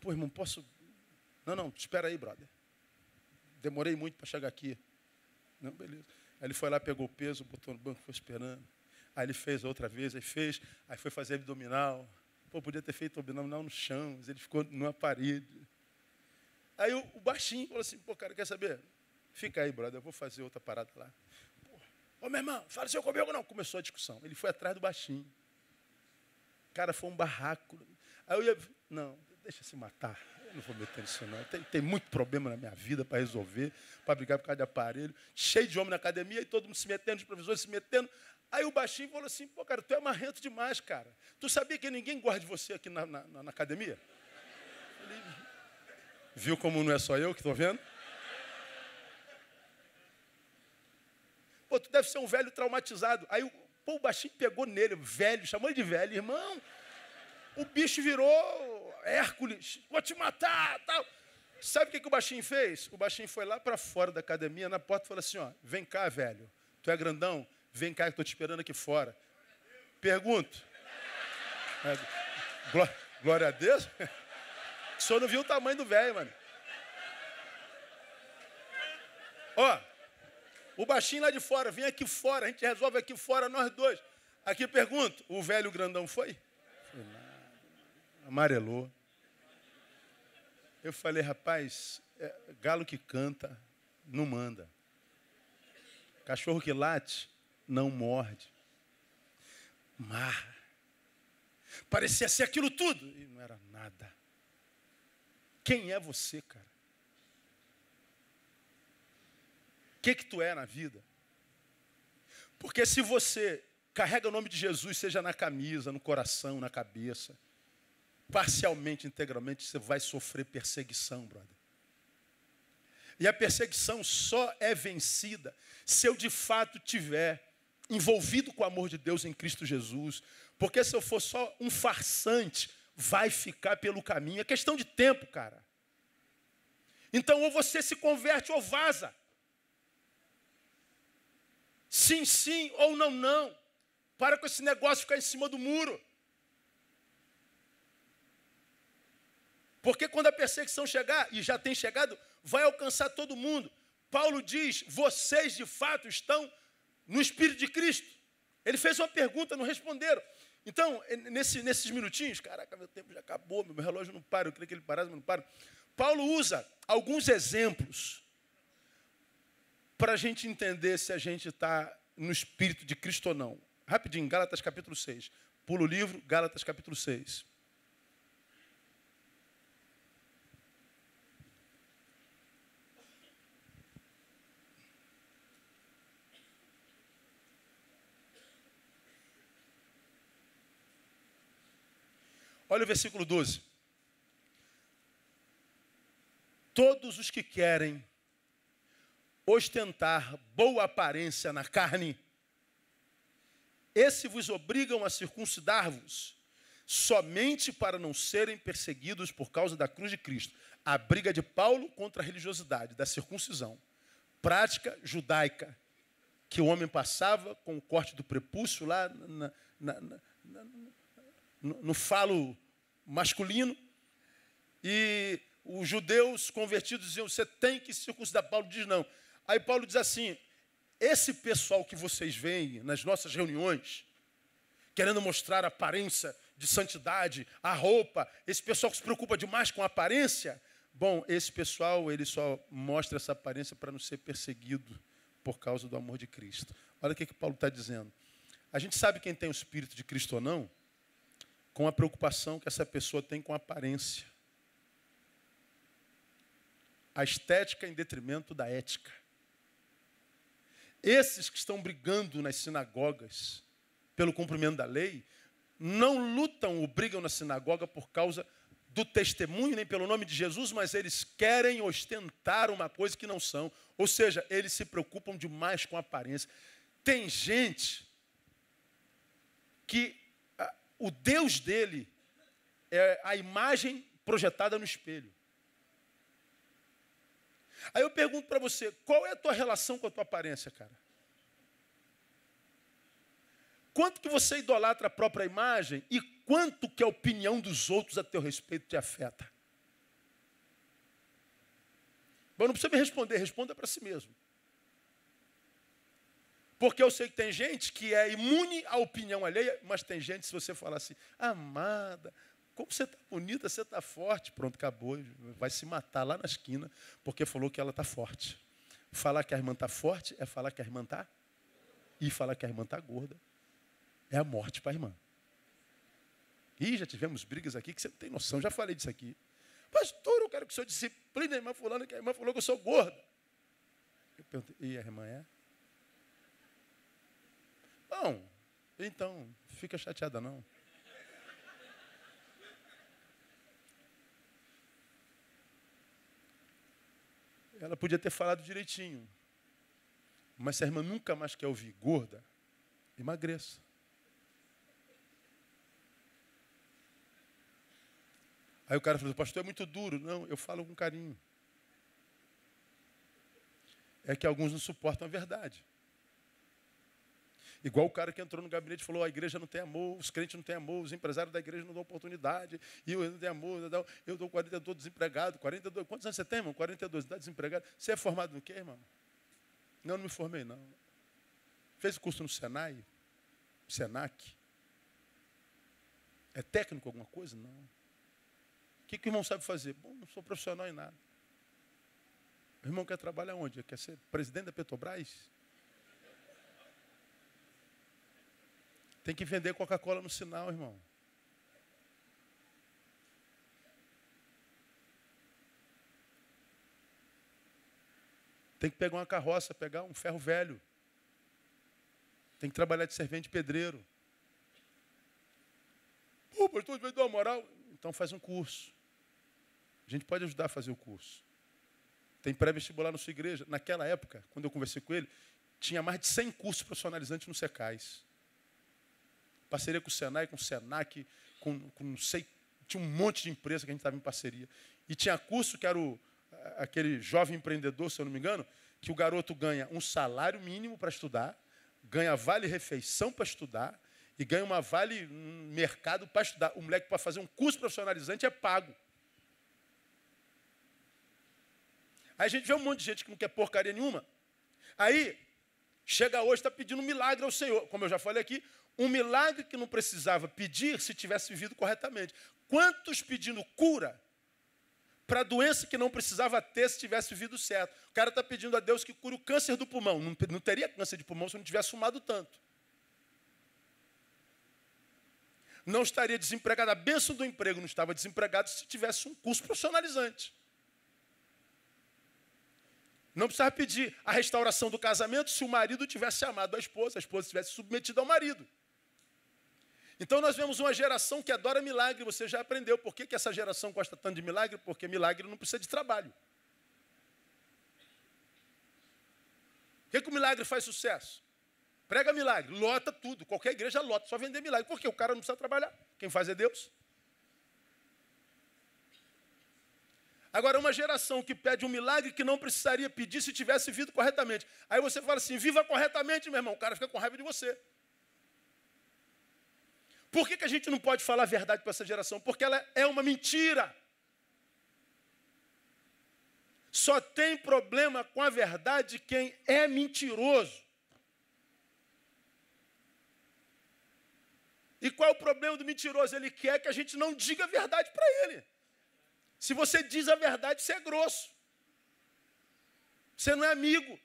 Pô, irmão, posso. Não, não, espera aí, brother. Demorei muito para chegar aqui. Não, beleza. Aí ele foi lá, pegou o peso, botou no banco, foi esperando. Aí ele fez outra vez, aí fez, aí foi fazer abdominal. Pô, podia ter feito abdominal no chão, mas ele ficou numa parede. Aí o, o baixinho falou assim, pô, cara, quer saber? Fica aí, brother, eu vou fazer outra parada lá. Ô, meu irmão, fala se eu comigo não. Começou a discussão. Ele foi atrás do baixinho. Cara, foi um barraco. Aí eu ia, não, deixa se matar não vou meter nisso não. Tem, tem muito problema na minha vida para resolver, para brigar por causa de aparelho. Cheio de homem na academia e todo mundo se metendo, os professores se metendo. Aí o baixinho falou assim, pô, cara, tu é marrento demais, cara. Tu sabia que ninguém guarda de você aqui na, na, na academia? Viu como não é só eu que estou vendo? Pô, tu deve ser um velho traumatizado. Aí pô, o baixinho pegou nele, velho, chamou ele de velho, irmão. O bicho virou Hércules, vou te matar, tal. Sabe o que, que o baixinho fez? O baixinho foi lá para fora da academia, na porta, e falou assim, ó, vem cá, velho. Tu é grandão? Vem cá, que estou te esperando aqui fora. Pergunto. É, glória, glória a Deus. O senhor não viu o tamanho do velho, mano. Ó, o baixinho lá de fora, vem aqui fora, a gente resolve aqui fora, nós dois. Aqui pergunto, o velho grandão foi? amarelou. Eu falei, rapaz, é, galo que canta não manda. Cachorro que late não morde. Marra. Parecia ser aquilo tudo e não era nada. Quem é você, cara? O que, que tu é na vida? Porque se você carrega o nome de Jesus, seja na camisa, no coração, na cabeça, parcialmente, integralmente, você vai sofrer perseguição, brother. E a perseguição só é vencida se eu de fato tiver envolvido com o amor de Deus em Cristo Jesus. Porque se eu for só um farsante, vai ficar pelo caminho. É questão de tempo, cara. Então, ou você se converte ou vaza. Sim, sim ou não, não. Para com esse negócio de ficar em cima do muro. Porque quando a perseguição chegar, e já tem chegado, vai alcançar todo mundo. Paulo diz: vocês de fato estão no Espírito de Cristo. Ele fez uma pergunta, não responderam. Então, nesse, nesses minutinhos, caraca, meu tempo já acabou, meu relógio não para, eu queria que ele parasse, mas não para. Paulo usa alguns exemplos para a gente entender se a gente está no Espírito de Cristo ou não. Rapidinho, Gálatas capítulo 6. Pula o livro, Gálatas capítulo 6. Olha o versículo 12. Todos os que querem ostentar boa aparência na carne, esse vos obrigam a circuncidar-vos, somente para não serem perseguidos por causa da cruz de Cristo. A briga de Paulo contra a religiosidade, da circuncisão, prática judaica, que o homem passava com o corte do prepúcio lá na, na, na, no, falo masculino. E os judeus convertidos diziam: você tem que circuncidar. Paulo diz: não. Aí Paulo diz assim: esse pessoal que vocês veem nas nossas reuniões, querendo mostrar a aparência de santidade, a roupa, esse pessoal que se preocupa demais com a aparência, bom, esse pessoal ele só mostra essa aparência para não ser perseguido por causa do amor de Cristo. Olha o que, que Paulo está dizendo. A gente sabe quem tem o Espírito de Cristo ou não, com a preocupação que essa pessoa tem com a aparência. A estética em detrimento da ética. Esses que estão brigando nas sinagogas pelo cumprimento da lei, não lutam ou brigam na sinagoga por causa do testemunho, nem pelo nome de Jesus, mas eles querem ostentar uma coisa que não são. Ou seja, eles se preocupam demais com a aparência. Tem gente que o Deus dele é a imagem projetada no espelho. Aí eu pergunto para você, qual é a tua relação com a tua aparência, cara? Quanto que você idolatra a própria imagem e quanto que a opinião dos outros a teu respeito te afeta? Bom, não precisa me responder, responda para si mesmo. Porque eu sei que tem gente que é imune à opinião alheia, mas tem gente, se você falar assim, amada, como você está bonita, você está forte, pronto, acabou, vai se matar lá na esquina, porque falou que ela está forte. Falar que a irmã está forte é falar que a irmã está. E falar que a irmã está gorda é a morte para a irmã. E já tivemos brigas aqui que você não tem noção, já falei disso aqui. Pastor, eu quero que o senhor discipline a irmã fulana, que a irmã falou que eu sou gorda. Eu perguntei, e a irmã é? Não. Então, fica chateada não. Ela podia ter falado direitinho. Mas se a irmã nunca mais quer ouvir gorda, emagreça. Aí o cara falou, pastor, é muito duro. Não, eu falo com carinho. É que alguns não suportam a verdade. Igual o cara que entrou no gabinete e falou: a igreja não tem amor, os crentes não têm amor, os empresários da igreja não dão oportunidade, e eu não tenho amor, eu, dou, eu dou 42 desempregado, 42. Quantos anos você tem, irmão? 42, está desempregado. Você é formado no quê, irmão? Não, não me formei, não. Fez curso no Senai? Senac? É técnico alguma coisa? Não. O que, que o irmão sabe fazer? Bom, não sou profissional em nada. O irmão quer trabalhar onde? Quer ser presidente da Petrobras? Tem que vender Coca-Cola no sinal, irmão. Tem que pegar uma carroça, pegar um ferro velho. Tem que trabalhar de servente pedreiro. Pô, pastor, vai dar uma moral. Então faz um curso. A gente pode ajudar a fazer o curso. Tem pré-vestibular na sua igreja. Naquela época, quando eu conversei com ele, tinha mais de 100 cursos profissionalizantes no SECAIS. Parceria com o Senai, com o Senac, com, com não sei, tinha um monte de empresa que a gente estava em parceria. E tinha curso que era o, aquele jovem empreendedor, se eu não me engano, que o garoto ganha um salário mínimo para estudar, ganha vale refeição para estudar e ganha uma vale hum, mercado para estudar. O moleque para fazer um curso profissionalizante é pago. Aí a gente vê um monte de gente que não quer porcaria nenhuma. Aí chega hoje está pedindo um milagre ao Senhor, como eu já falei aqui, um milagre que não precisava pedir se tivesse vivido corretamente. Quantos pedindo cura para doença que não precisava ter se tivesse vivido certo? O cara está pedindo a Deus que cure o câncer do pulmão. Não, não teria câncer de pulmão se não tivesse fumado tanto. Não estaria desempregado. A bênção do emprego não estava desempregado se tivesse um curso profissionalizante. Não precisava pedir a restauração do casamento se o marido tivesse amado a esposa, a esposa tivesse submetido ao marido. Então nós vemos uma geração que adora milagre. Você já aprendeu por que, que essa geração gosta tanto de milagre? Porque milagre não precisa de trabalho. Por que, que o milagre faz sucesso? Prega milagre, lota tudo. Qualquer igreja lota, só vender milagre. Porque o cara não precisa trabalhar. Quem faz é Deus. Agora, uma geração que pede um milagre que não precisaria pedir se tivesse vivido corretamente. Aí você fala assim: viva corretamente, meu irmão. O cara fica com raiva de você. Por que, que a gente não pode falar a verdade para essa geração? Porque ela é uma mentira. Só tem problema com a verdade quem é mentiroso. E qual é o problema do mentiroso? Ele quer que a gente não diga a verdade para ele. Se você diz a verdade, você é grosso. Você não é amigo.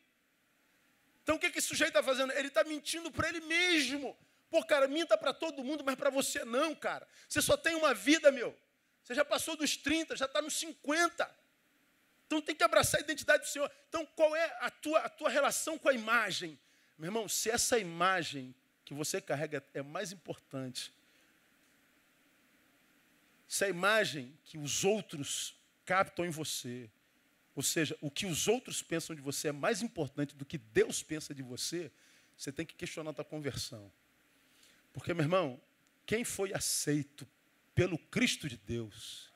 Então o que, que esse sujeito está fazendo? Ele está mentindo para ele mesmo. Pô, cara, minta para todo mundo, mas para você não, cara. Você só tem uma vida, meu. Você já passou dos 30, já está nos 50. Então tem que abraçar a identidade do Senhor. Então qual é a tua, a tua relação com a imagem? Meu irmão, se essa imagem que você carrega é mais importante, se a imagem que os outros captam em você, ou seja, o que os outros pensam de você é mais importante do que Deus pensa de você, você tem que questionar a tua conversão. Porque, meu irmão, quem foi aceito pelo Cristo de Deus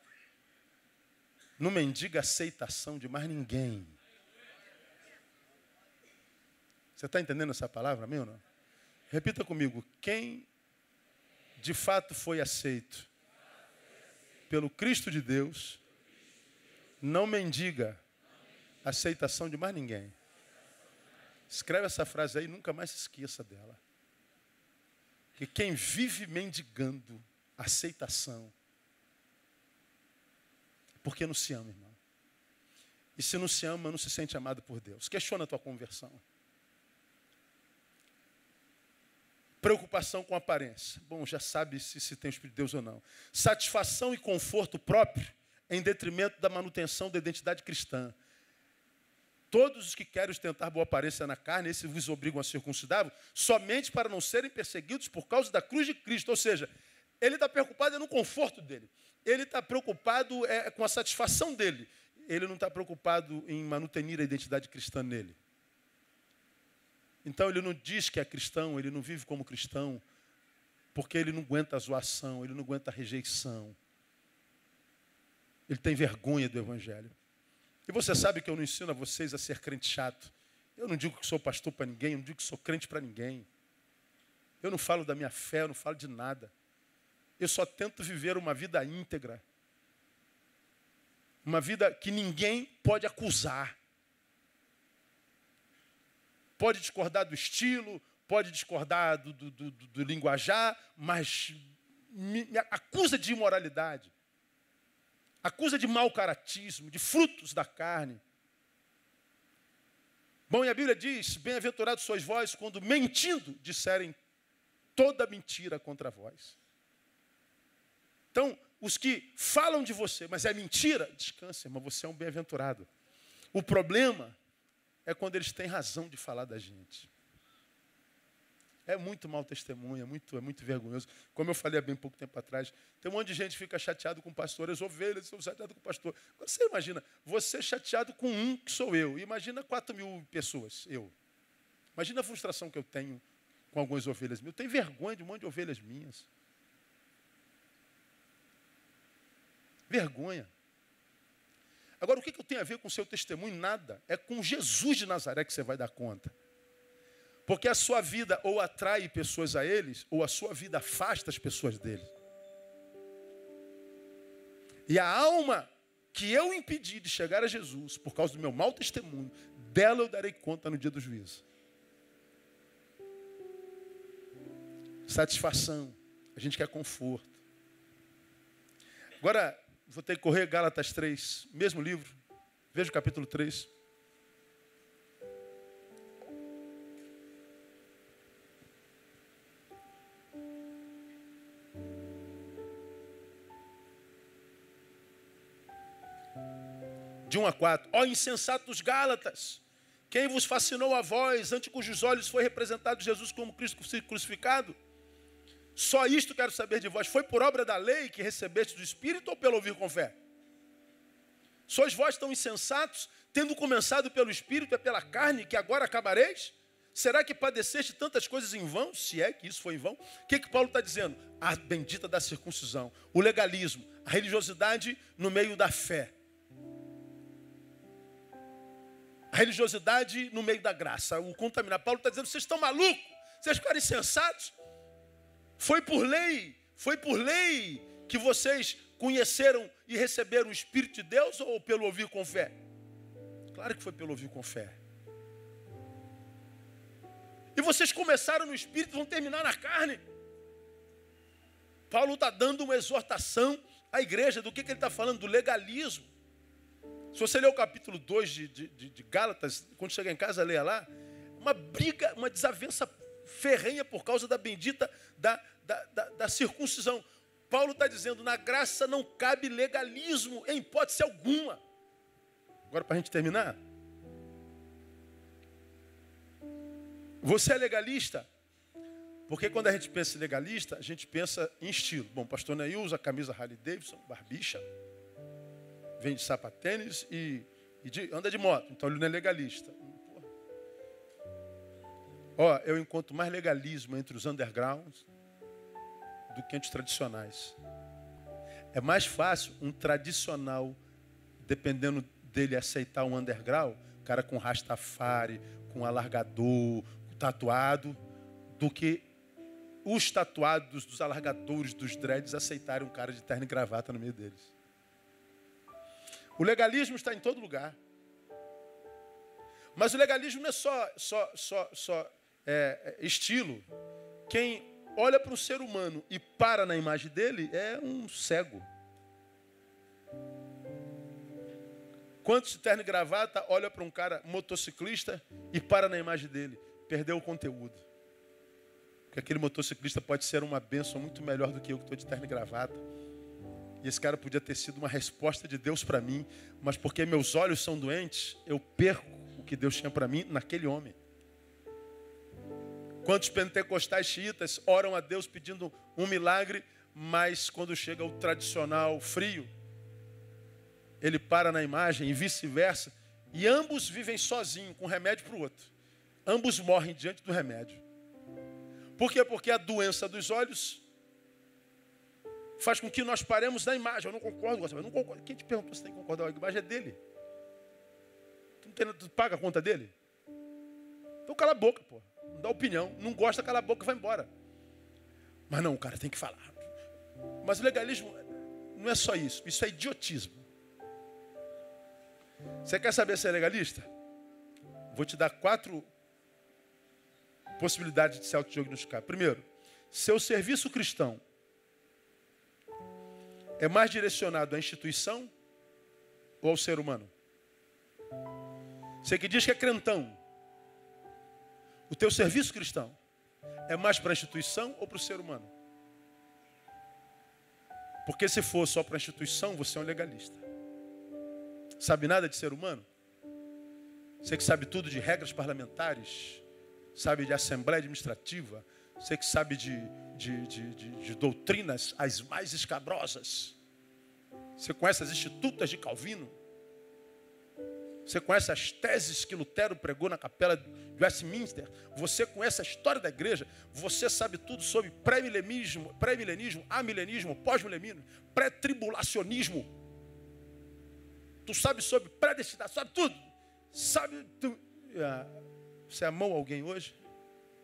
não mendiga aceitação de mais ninguém. Você está entendendo essa palavra, meu? Não? Repita comigo. Quem de fato foi aceito pelo Cristo de Deus não mendiga aceitação de mais ninguém. Escreve essa frase aí, nunca mais se esqueça dela que quem vive mendigando aceitação, é porque não se ama, irmão. E se não se ama, não se sente amado por Deus. Questiona a tua conversão. Preocupação com aparência. Bom, já sabe se, se tem o Espírito de Deus ou não. Satisfação e conforto próprio em detrimento da manutenção da identidade cristã. Todos os que querem tentar boa aparência na carne, esses vos obrigam a circuncidar, somente para não serem perseguidos por causa da cruz de Cristo. Ou seja, ele está preocupado é no conforto dele. Ele está preocupado é, com a satisfação dele. Ele não está preocupado em manutenir a identidade cristã nele. Então ele não diz que é cristão, ele não vive como cristão, porque ele não aguenta a zoação, ele não aguenta a rejeição. Ele tem vergonha do Evangelho. E você sabe que eu não ensino a vocês a ser crente chato. Eu não digo que sou pastor para ninguém, eu não digo que sou crente para ninguém. Eu não falo da minha fé, eu não falo de nada. Eu só tento viver uma vida íntegra. Uma vida que ninguém pode acusar. Pode discordar do estilo, pode discordar do, do, do, do linguajar, mas me, me acusa de imoralidade acusa de mau caratismo, de frutos da carne. Bom, e a Bíblia diz: Bem-aventurados sois vós quando mentindo disserem toda mentira contra vós. Então, os que falam de você, mas é mentira, descansa, irmão, você é um bem-aventurado. O problema é quando eles têm razão de falar da gente. É muito mau testemunho, é muito, é muito vergonhoso. Como eu falei há bem pouco tempo atrás, tem um monte de gente que fica chateado com o pastor, as ovelhas são chateadas com o pastor. Você imagina, você chateado com um que sou eu. Imagina 4 mil pessoas, eu. Imagina a frustração que eu tenho com algumas ovelhas minhas. Eu tenho vergonha de um monte de ovelhas minhas. Vergonha. Agora, o que eu tenho a ver com o seu testemunho? Nada. É com Jesus de Nazaré que você vai dar conta. Porque a sua vida ou atrai pessoas a eles, ou a sua vida afasta as pessoas deles. E a alma que eu impedi de chegar a Jesus por causa do meu mau testemunho, dela eu darei conta no dia do juízo. Satisfação. A gente quer conforto. Agora, vou ter que correr Gálatas 3, mesmo livro. Veja o capítulo 3. de 1 a 4. Ó insensatos Gálatas, quem vos fascinou a vós, ante cujos olhos foi representado Jesus como Cristo crucificado? Só isto quero saber de vós. Foi por obra da lei que recebeste do Espírito ou pelo ouvir com fé? Sois vós tão insensatos, tendo começado pelo Espírito e pela carne que agora acabareis? Será que padeceste tantas coisas em vão? Se é que isso foi em vão, o que, que Paulo está dizendo? A bendita da circuncisão, o legalismo, a religiosidade no meio da fé. A religiosidade no meio da graça, o contaminar. Paulo está dizendo: vocês estão malucos, vocês ficaram insensatos. Foi por lei, foi por lei que vocês conheceram e receberam o Espírito de Deus ou pelo ouvir com fé? Claro que foi pelo ouvir com fé. E vocês começaram no Espírito, vão terminar na carne. Paulo está dando uma exortação à igreja do que, que ele está falando, do legalismo se você ler o capítulo 2 de, de, de Gálatas, quando chegar em casa, leia lá. Uma briga, uma desavença ferrenha por causa da bendita da, da, da, da circuncisão. Paulo está dizendo: na graça não cabe legalismo, em hipótese alguma. Agora, para a gente terminar. Você é legalista? Porque quando a gente pensa em legalista, a gente pensa em estilo. Bom, o pastor Neil usa camisa Harley Davidson, barbicha, vende sapatênis e, e de, anda de moto. Então ele não é legalista. Ó, eu encontro mais legalismo entre os undergrounds do que entre os tradicionais. É mais fácil um tradicional, dependendo dele, aceitar um underground, cara com rastafari, com alargador, tatuado, do que os tatuados dos alargadores, dos dreads aceitarem um cara de terno e gravata no meio deles. O legalismo está em todo lugar. Mas o legalismo não é só, só, só, só é, é estilo. Quem olha para o ser humano e para na imagem dele é um cego. Quantos se terno e gravata olha para um cara motociclista e para na imagem dele? Perdeu o conteúdo. Porque aquele motociclista pode ser uma bênção muito melhor do que eu que estou de terno e gravata. E esse cara podia ter sido uma resposta de Deus para mim, mas porque meus olhos são doentes, eu perco o que Deus tinha para mim naquele homem. Quantos pentecostais chiitas oram a Deus pedindo um milagre, mas quando chega o tradicional frio, ele para na imagem e vice-versa, e ambos vivem sozinhos, com um remédio para o outro. Ambos morrem diante do remédio. Por quê? Porque a doença dos olhos faz com que nós paremos na imagem. Eu não concordo com você, mas não concordo. Quem te perguntou se tem que concordar? A imagem é dele. Tu, não tem, tu paga a conta dele? Então cala a boca, pô. Não dá opinião. Não gosta, cala a boca e vai embora. Mas não, o cara tem que falar. Mas o legalismo não é só isso. Isso é idiotismo. Você quer saber se é legalista? Vou te dar quatro possibilidades de se auto-diagnosticar. Primeiro, seu serviço cristão é mais direcionado à instituição ou ao ser humano? Você que diz que é crentão, o teu serviço cristão é mais para a instituição ou para o ser humano? Porque se for só para a instituição, você é um legalista. Sabe nada de ser humano? Você que sabe tudo de regras parlamentares, sabe de assembleia administrativa, você que sabe de de, de, de, de doutrinas as mais escabrosas. Você conhece as institutas de Calvino? Você conhece as teses que Lutero pregou na capela de Westminster? Você conhece a história da igreja? Você sabe tudo sobre pré-milenismo, pré-milenismo, amilenismo, pós-milenismo, pré-tribulacionismo? Tu sabe sobre predestinação, sabe tudo? Sabe tu... Ah, você amou alguém hoje?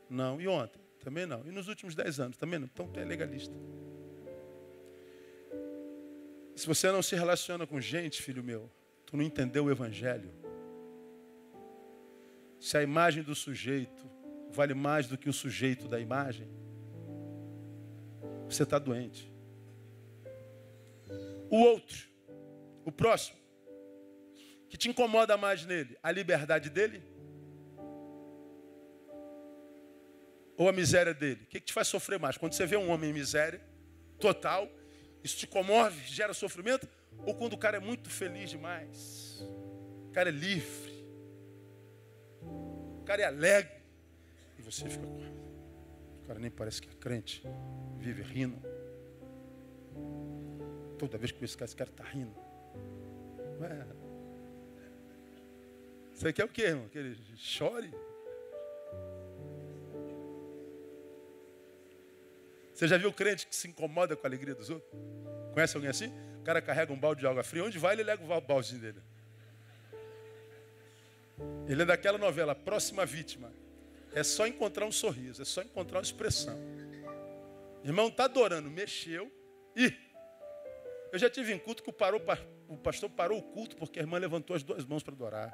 Não, e ontem? Também não. E nos últimos dez anos? Também não. Então tu é legalista. Se você não se relaciona com gente, filho meu, tu não entendeu o evangelho. Se a imagem do sujeito vale mais do que o sujeito da imagem, você está doente. O outro, o próximo, que te incomoda mais nele, a liberdade dele ou a miséria dele? O que, que te faz sofrer mais? Quando você vê um homem em miséria total, isso te comove, gera sofrimento? Ou quando o cara é muito feliz demais? O cara é livre. O cara é alegre. E você fica com. O cara nem parece que é crente. Vive rindo. Toda vez que eu esse cara, esse cara está rindo. Ué. Você quer o quê, irmão? Que ele chore? Você já viu o crente que se incomoda com a alegria dos outros? Conhece alguém assim? O cara carrega um balde de água fria. Onde vai, ele leva o balde dele. Ele é daquela novela, Próxima Vítima. É só encontrar um sorriso, é só encontrar uma expressão. Irmão, está adorando, mexeu e. Eu já tive em culto que parou, o pastor parou o culto porque a irmã levantou as duas mãos para adorar.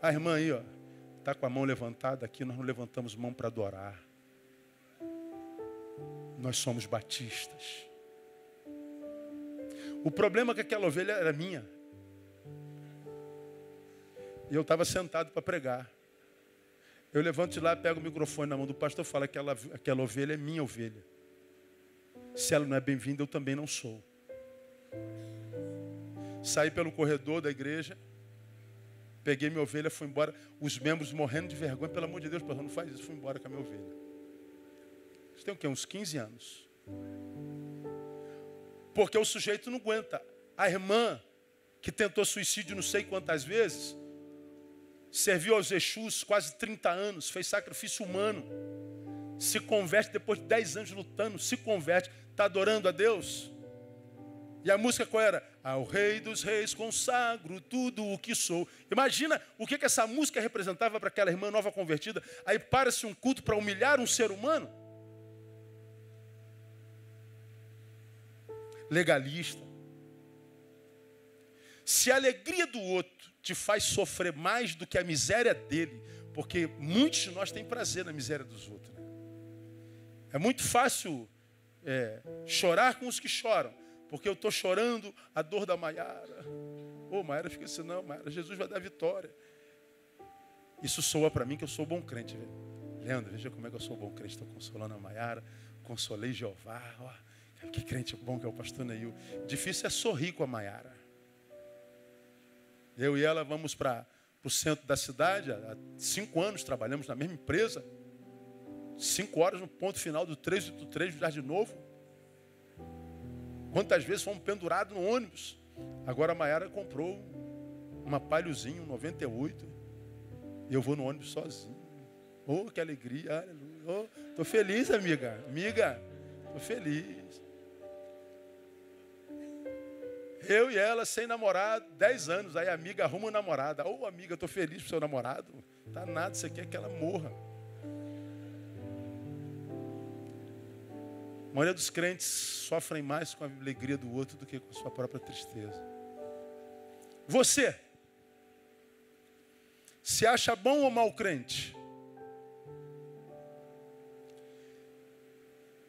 A irmã aí, ó, está com a mão levantada aqui, nós não levantamos mão para adorar. Nós somos batistas. O problema é que aquela ovelha era minha. E eu estava sentado para pregar. Eu levanto de lá, pego o microfone na mão do pastor e falo: aquela, aquela ovelha é minha ovelha. Se ela não é bem-vinda, eu também não sou. Saí pelo corredor da igreja, peguei minha ovelha, fui embora. Os membros morrendo de vergonha, pelo amor de Deus, pastor, não faz isso, fui embora com a minha ovelha tem o quê? Uns 15 anos. Porque o sujeito não aguenta. A irmã que tentou suicídio não sei quantas vezes, serviu aos Exus quase 30 anos, fez sacrifício humano, se converte depois de 10 anos lutando, se converte, está adorando a Deus. E a música qual era? Ao Rei dos Reis consagro tudo o que sou. Imagina o que, que essa música representava para aquela irmã nova convertida. Aí para-se um culto para humilhar um ser humano. legalista. Se a alegria do outro te faz sofrer mais do que a miséria dele, porque muitos de nós têm prazer na miséria dos outros. Né? É muito fácil é, chorar com os que choram, porque eu estou chorando a dor da Maiara. Ô, oh, Maiara fica assim, não, Maiara, Jesus vai dar vitória. Isso soa para mim que eu sou bom crente. Leandro, veja como é que eu sou bom crente. Estou consolando a Maiara, consolei Jeová. Ó. Que crente bom que é o pastor Neil. Difícil é sorrir com a Maiara. Eu e ela vamos para o centro da cidade, há cinco anos trabalhamos na mesma empresa. Cinco horas no ponto final do 383 do Jardim Novo. Quantas vezes fomos pendurados no ônibus. Agora a Maiara comprou uma palhozinha, um 98. E eu vou no ônibus sozinho. Oh, que alegria, Estou Oh, tô feliz, amiga. Amiga, tô feliz. Eu e ela sem namorado, 10 anos. Aí a amiga arruma um namorada. Ô oh, amiga, estou feliz pro seu namorado. Tá nada, você quer que ela morra. A maioria dos crentes sofrem mais com a alegria do outro do que com a sua própria tristeza. Você se acha bom ou mal crente?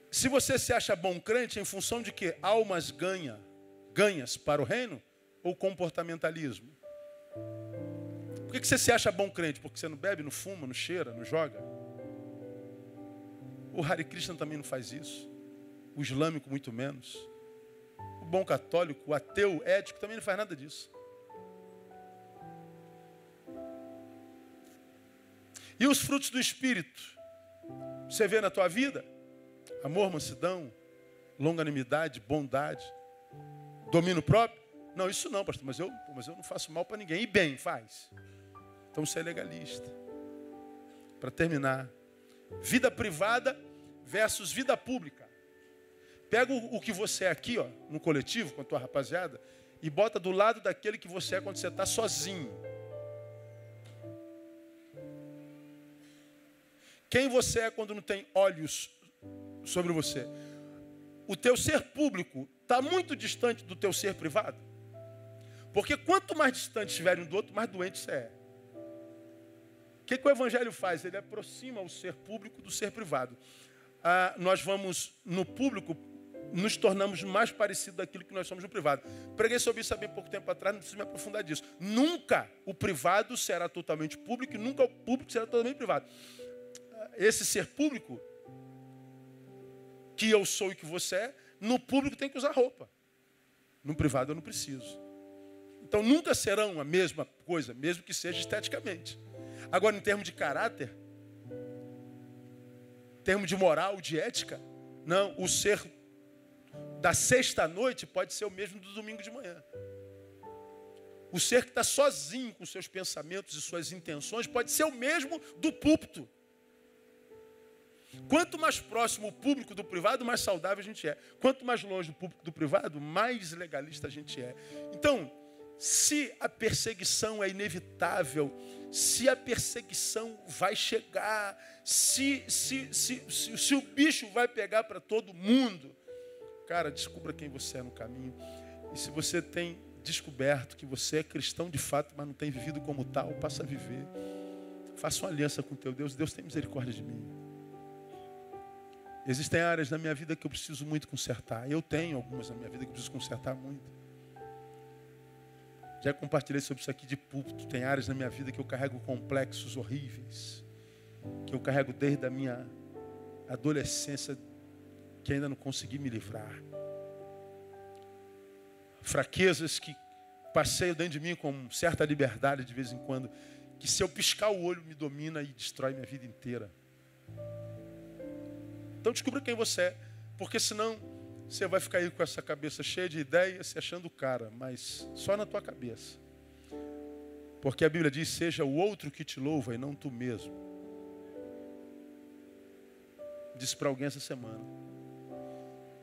Se você se acha bom crente, em função de que almas ganha ganhas para o reino ou comportamentalismo? Por que você se acha bom crente? Porque você não bebe, não fuma, não cheira, não joga? O Hare Krishna também não faz isso. O islâmico, muito menos. O bom católico, o ateu ético, também não faz nada disso. E os frutos do Espírito? Você vê na tua vida? Amor, mansidão, longanimidade, bondade, domínio próprio? Não, isso não, pastor, mas eu, mas eu não faço mal para ninguém. E bem, faz. Então você é legalista. Para terminar, vida privada versus vida pública. Pega o, o que você é aqui, ó, no coletivo, com a tua rapaziada, e bota do lado daquele que você é quando você está sozinho. Quem você é quando não tem olhos sobre você? O teu ser público está muito distante do teu ser privado? Porque quanto mais distante estiver um do outro, mais doente você é. O que, que, o Evangelho faz? Ele aproxima o ser público do ser privado. Ah, nós vamos, no público, nos tornamos mais parecidos daquilo que nós somos no privado. Preguei sobre isso há bem pouco tempo atrás, não preciso me aprofundar disso. Nunca o privado será totalmente público e nunca o público será totalmente privado. Ah, esse ser público, que eu sou e que você é, no público tem que usar roupa. No privado eu não preciso. Então nunca serão a mesma coisa, mesmo que seja esteticamente. Agora, em termos de caráter, em termos de moral, de ética, não, o ser da sexta noite pode ser o mesmo do domingo de manhã. O ser que está sozinho com seus pensamentos e suas intenções pode ser o mesmo do púlpito. Quanto mais próximo o público do privado, mais saudável a gente é. Quanto mais longe o público do privado, mais legalista a gente é. Então, se a perseguição é inevitável, se a perseguição vai chegar, se, se, se, se, se o bicho vai pegar para todo mundo, cara, descubra quem você é no caminho. E se você tem descoberto que você é cristão de fato, mas não tem vivido como tal, passa a viver. Faça uma aliança com teu Deus, Deus tem misericórdia de mim. Existem áreas da minha vida que eu preciso muito consertar. Eu tenho algumas na minha vida que eu preciso consertar muito. Já compartilhei sobre isso aqui de púlpito. Tem áreas na minha vida que eu carrego complexos horríveis, que eu carrego desde a minha adolescência, que ainda não consegui me livrar. Fraquezas que passeio dentro de mim com certa liberdade de vez em quando, que se eu piscar o olho me domina e destrói minha vida inteira. Então descubra quem você é, porque senão você vai ficar aí com essa cabeça cheia de ideias, se achando cara, mas só na tua cabeça. Porque a Bíblia diz: seja o outro que te louva e não tu mesmo. Disse para alguém essa semana.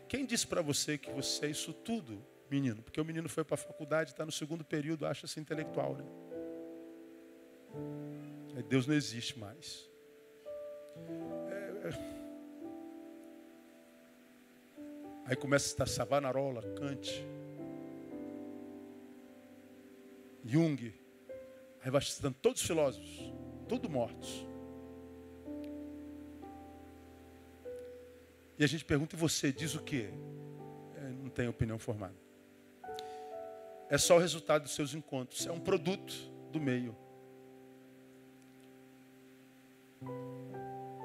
Quem disse para você que você é isso tudo, menino? Porque o menino foi para a faculdade, está no segundo período, acha-se intelectual, né? Deus não existe mais. É, é... Aí começa a estar Savanarola, Kant, Jung. Aí vai dando todos os filósofos, todos mortos. E a gente pergunta, e você diz o quê? É, não tem opinião formada. É só o resultado dos seus encontros. É um produto do meio.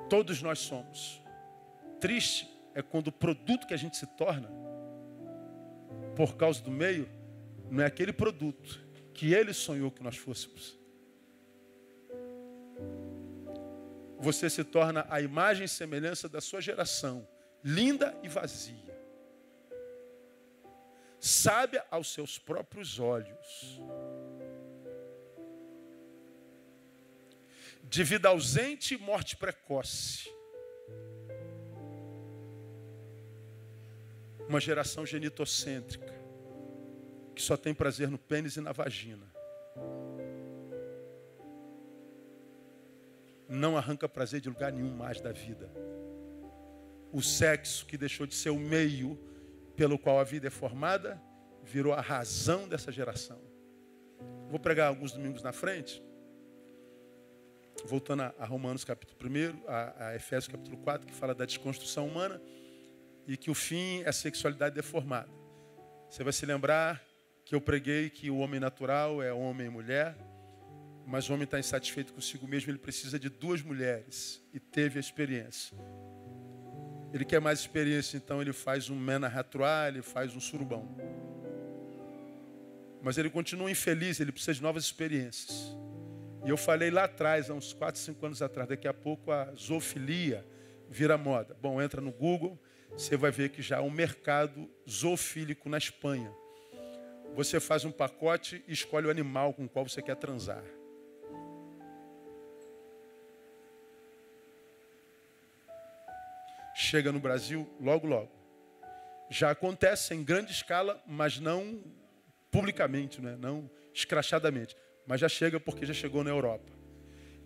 Todos nós somos. Triste é quando o produto que a gente se torna, por causa do meio, não é aquele produto que ele sonhou que nós fôssemos. Você se torna a imagem e semelhança da sua geração, linda e vazia, sábia aos seus próprios olhos, de vida ausente e morte precoce Uma geração genitocêntrica, que só tem prazer no pênis e na vagina. Não arranca prazer de lugar nenhum mais da vida. O sexo que deixou de ser o meio pelo qual a vida é formada, virou a razão dessa geração. Vou pregar alguns domingos na frente, voltando a Romanos capítulo 1, a, Efésios capítulo 4, que fala da desconstrução humana e que o fim é a sexualidade deformada. Você vai se lembrar que eu preguei que o homem natural é homem e mulher, mas o homem está insatisfeito consigo mesmo, ele precisa de duas mulheres e teve a experiência. Ele quer mais experiência, então ele faz um menahatruá, ele faz um surubão. Mas ele continua infeliz, ele precisa de novas experiências. E eu falei lá atrás, há uns 4, 5 anos atrás, daqui a pouco a zoofilia vira moda. Bom, entra no Google, você vai ver que já há é um mercado zoofílico na Espanha. Você faz um pacote e escolhe o animal com o qual você quer transar. Chega no Brasil logo, logo. Já acontece em grande escala, mas não publicamente, né? não escrachadamente. Mas já chega porque já chegou na Europa.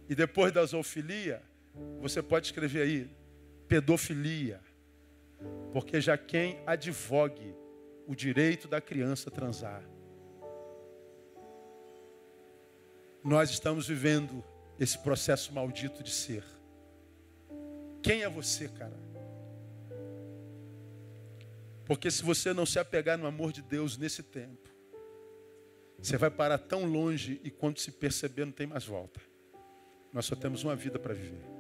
E depois da zoofilia, você pode escrever aí pedofilia porque já quem advogue o direito da criança transar. Nós estamos vivendo esse processo maldito de ser. Quem é você, cara? Porque se você não se apegar no amor de Deus nesse tempo, você vai parar tão longe e quando se perceber não tem mais volta. Nós só temos uma vida para viver.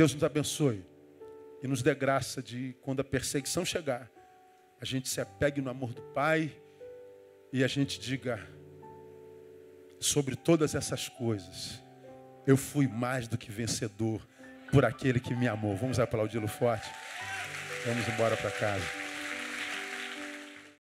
Deus nos abençoe e nos dê graça de, quando a perseguição chegar, a gente se apegue no amor do Pai e a gente diga sobre todas essas coisas. Eu fui mais do que vencedor por aquele que me amou. Vamos aplaudi-lo forte. Vamos embora para casa.